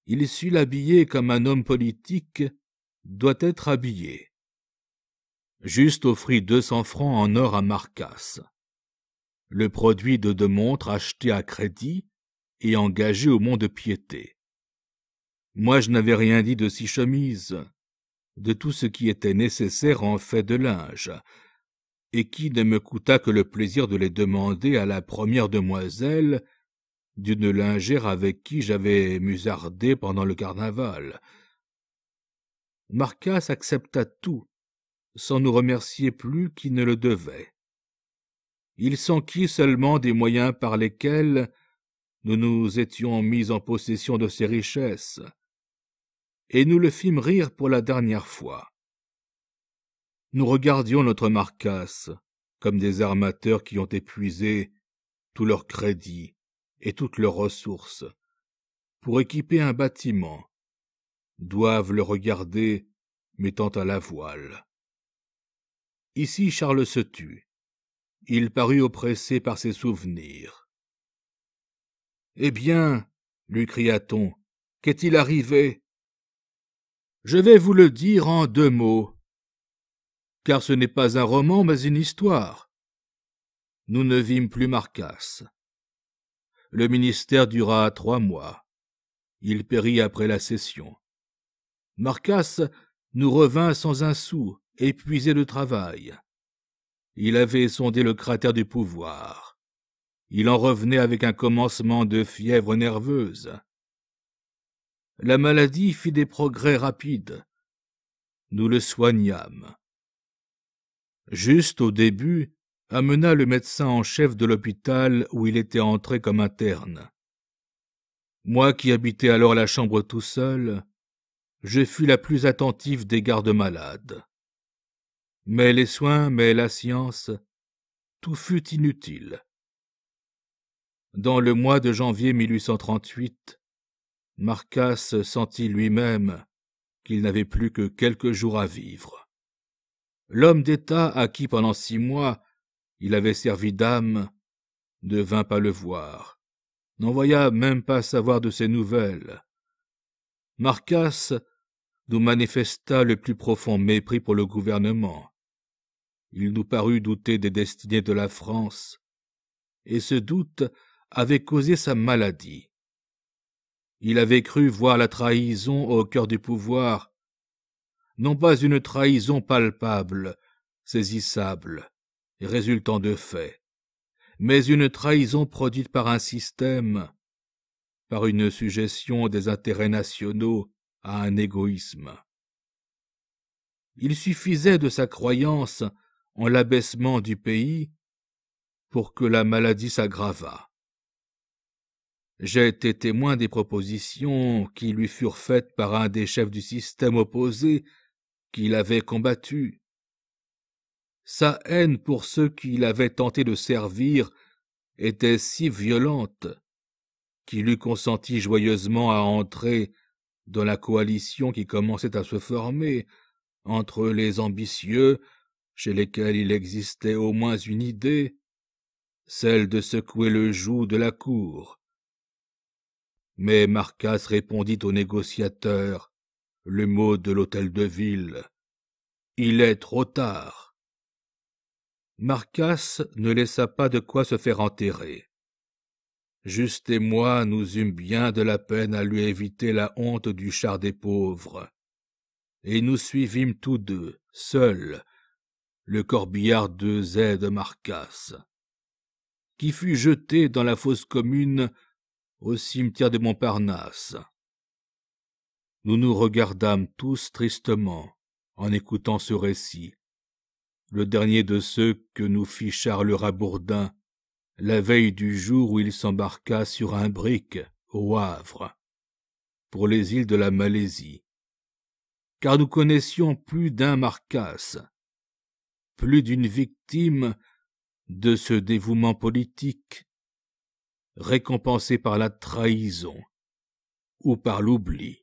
il sut l'habiller comme un homme politique doit être habillé. Juste offrit deux cents francs en or à Marcas. Le produit de deux montres achetées à crédit et engagées au mont de piété. Moi, je n'avais rien dit de six chemises, de tout ce qui était nécessaire en fait de linge, et qui ne me coûta que le plaisir de les demander à la première demoiselle d'une lingère avec qui j'avais musardé pendant le carnaval. Marcas accepta tout, sans nous remercier plus qui ne le devait. Il s'enquit seulement des moyens par lesquels nous nous étions mis en possession de ses richesses, et nous le fîmes rire pour la dernière fois. Nous regardions notre marcasse comme des armateurs qui ont épuisé tout leur crédit et toutes leurs ressources pour équiper un bâtiment, doivent le regarder mettant à la voile. Ici Charles se tut. Il parut oppressé par ses souvenirs. Eh bien, lui cria-t-on, qu'est-il arrivé Je vais vous le dire en deux mots, car ce n'est pas un roman mais une histoire. Nous ne vîmes plus Marcas. Le ministère dura trois mois. Il périt après la session. Marcas nous revint sans un sou épuisé le travail. Il avait sondé le cratère du pouvoir. Il en revenait avec un commencement de fièvre nerveuse. La maladie fit des progrès rapides. Nous le soignâmes. Juste au début, amena le médecin en chef de l'hôpital où il était entré comme interne. Moi qui habitais alors la chambre tout seul, je fus la plus attentive des gardes malades mais les soins, mais la science, tout fut inutile. Dans le mois de janvier 1838, Marcas sentit lui-même qu'il n'avait plus que quelques jours à vivre. L'homme d'État à qui pendant six mois il avait servi d'âme ne vint pas le voir, n'envoya même pas savoir de ses nouvelles. Marcas nous manifesta le plus profond mépris pour le gouvernement. Il nous parut douter des destinées de la France, et ce doute avait causé sa maladie. Il avait cru voir la trahison au cœur du pouvoir, non pas une trahison palpable, saisissable, résultant de faits, mais une trahison produite par un système, par une suggestion des intérêts nationaux à un égoïsme. Il suffisait de sa croyance en l'abaissement du pays pour que la maladie s'aggravât. J'ai été témoin des propositions qui lui furent faites par un des chefs du système opposé qu'il avait combattu. Sa haine pour ceux qu'il avait tenté de servir était si violente qu'il eût consenti joyeusement à entrer dans la coalition qui commençait à se former entre les ambitieux, chez lesquels il existait au moins une idée, celle de secouer le joug de la cour. Mais Marcas répondit au négociateur le mot de l'hôtel de ville. Il est trop tard. Marcas ne laissa pas de quoi se faire enterrer. Juste et moi, nous eûmes bien de la peine à lui éviter la honte du char des pauvres. Et nous suivîmes tous deux, seuls, le corbillard de Z. Marcas, qui fut jeté dans la fosse commune au cimetière de Montparnasse. Nous nous regardâmes tous tristement en écoutant ce récit, le dernier de ceux que nous fit Charles Rabourdin la veille du jour où il s'embarqua sur un brick au Havre pour les îles de la Malaisie, car nous connaissions plus d'un Marcas plus d'une victime de ce dévouement politique, récompensé par la trahison ou par l'oubli.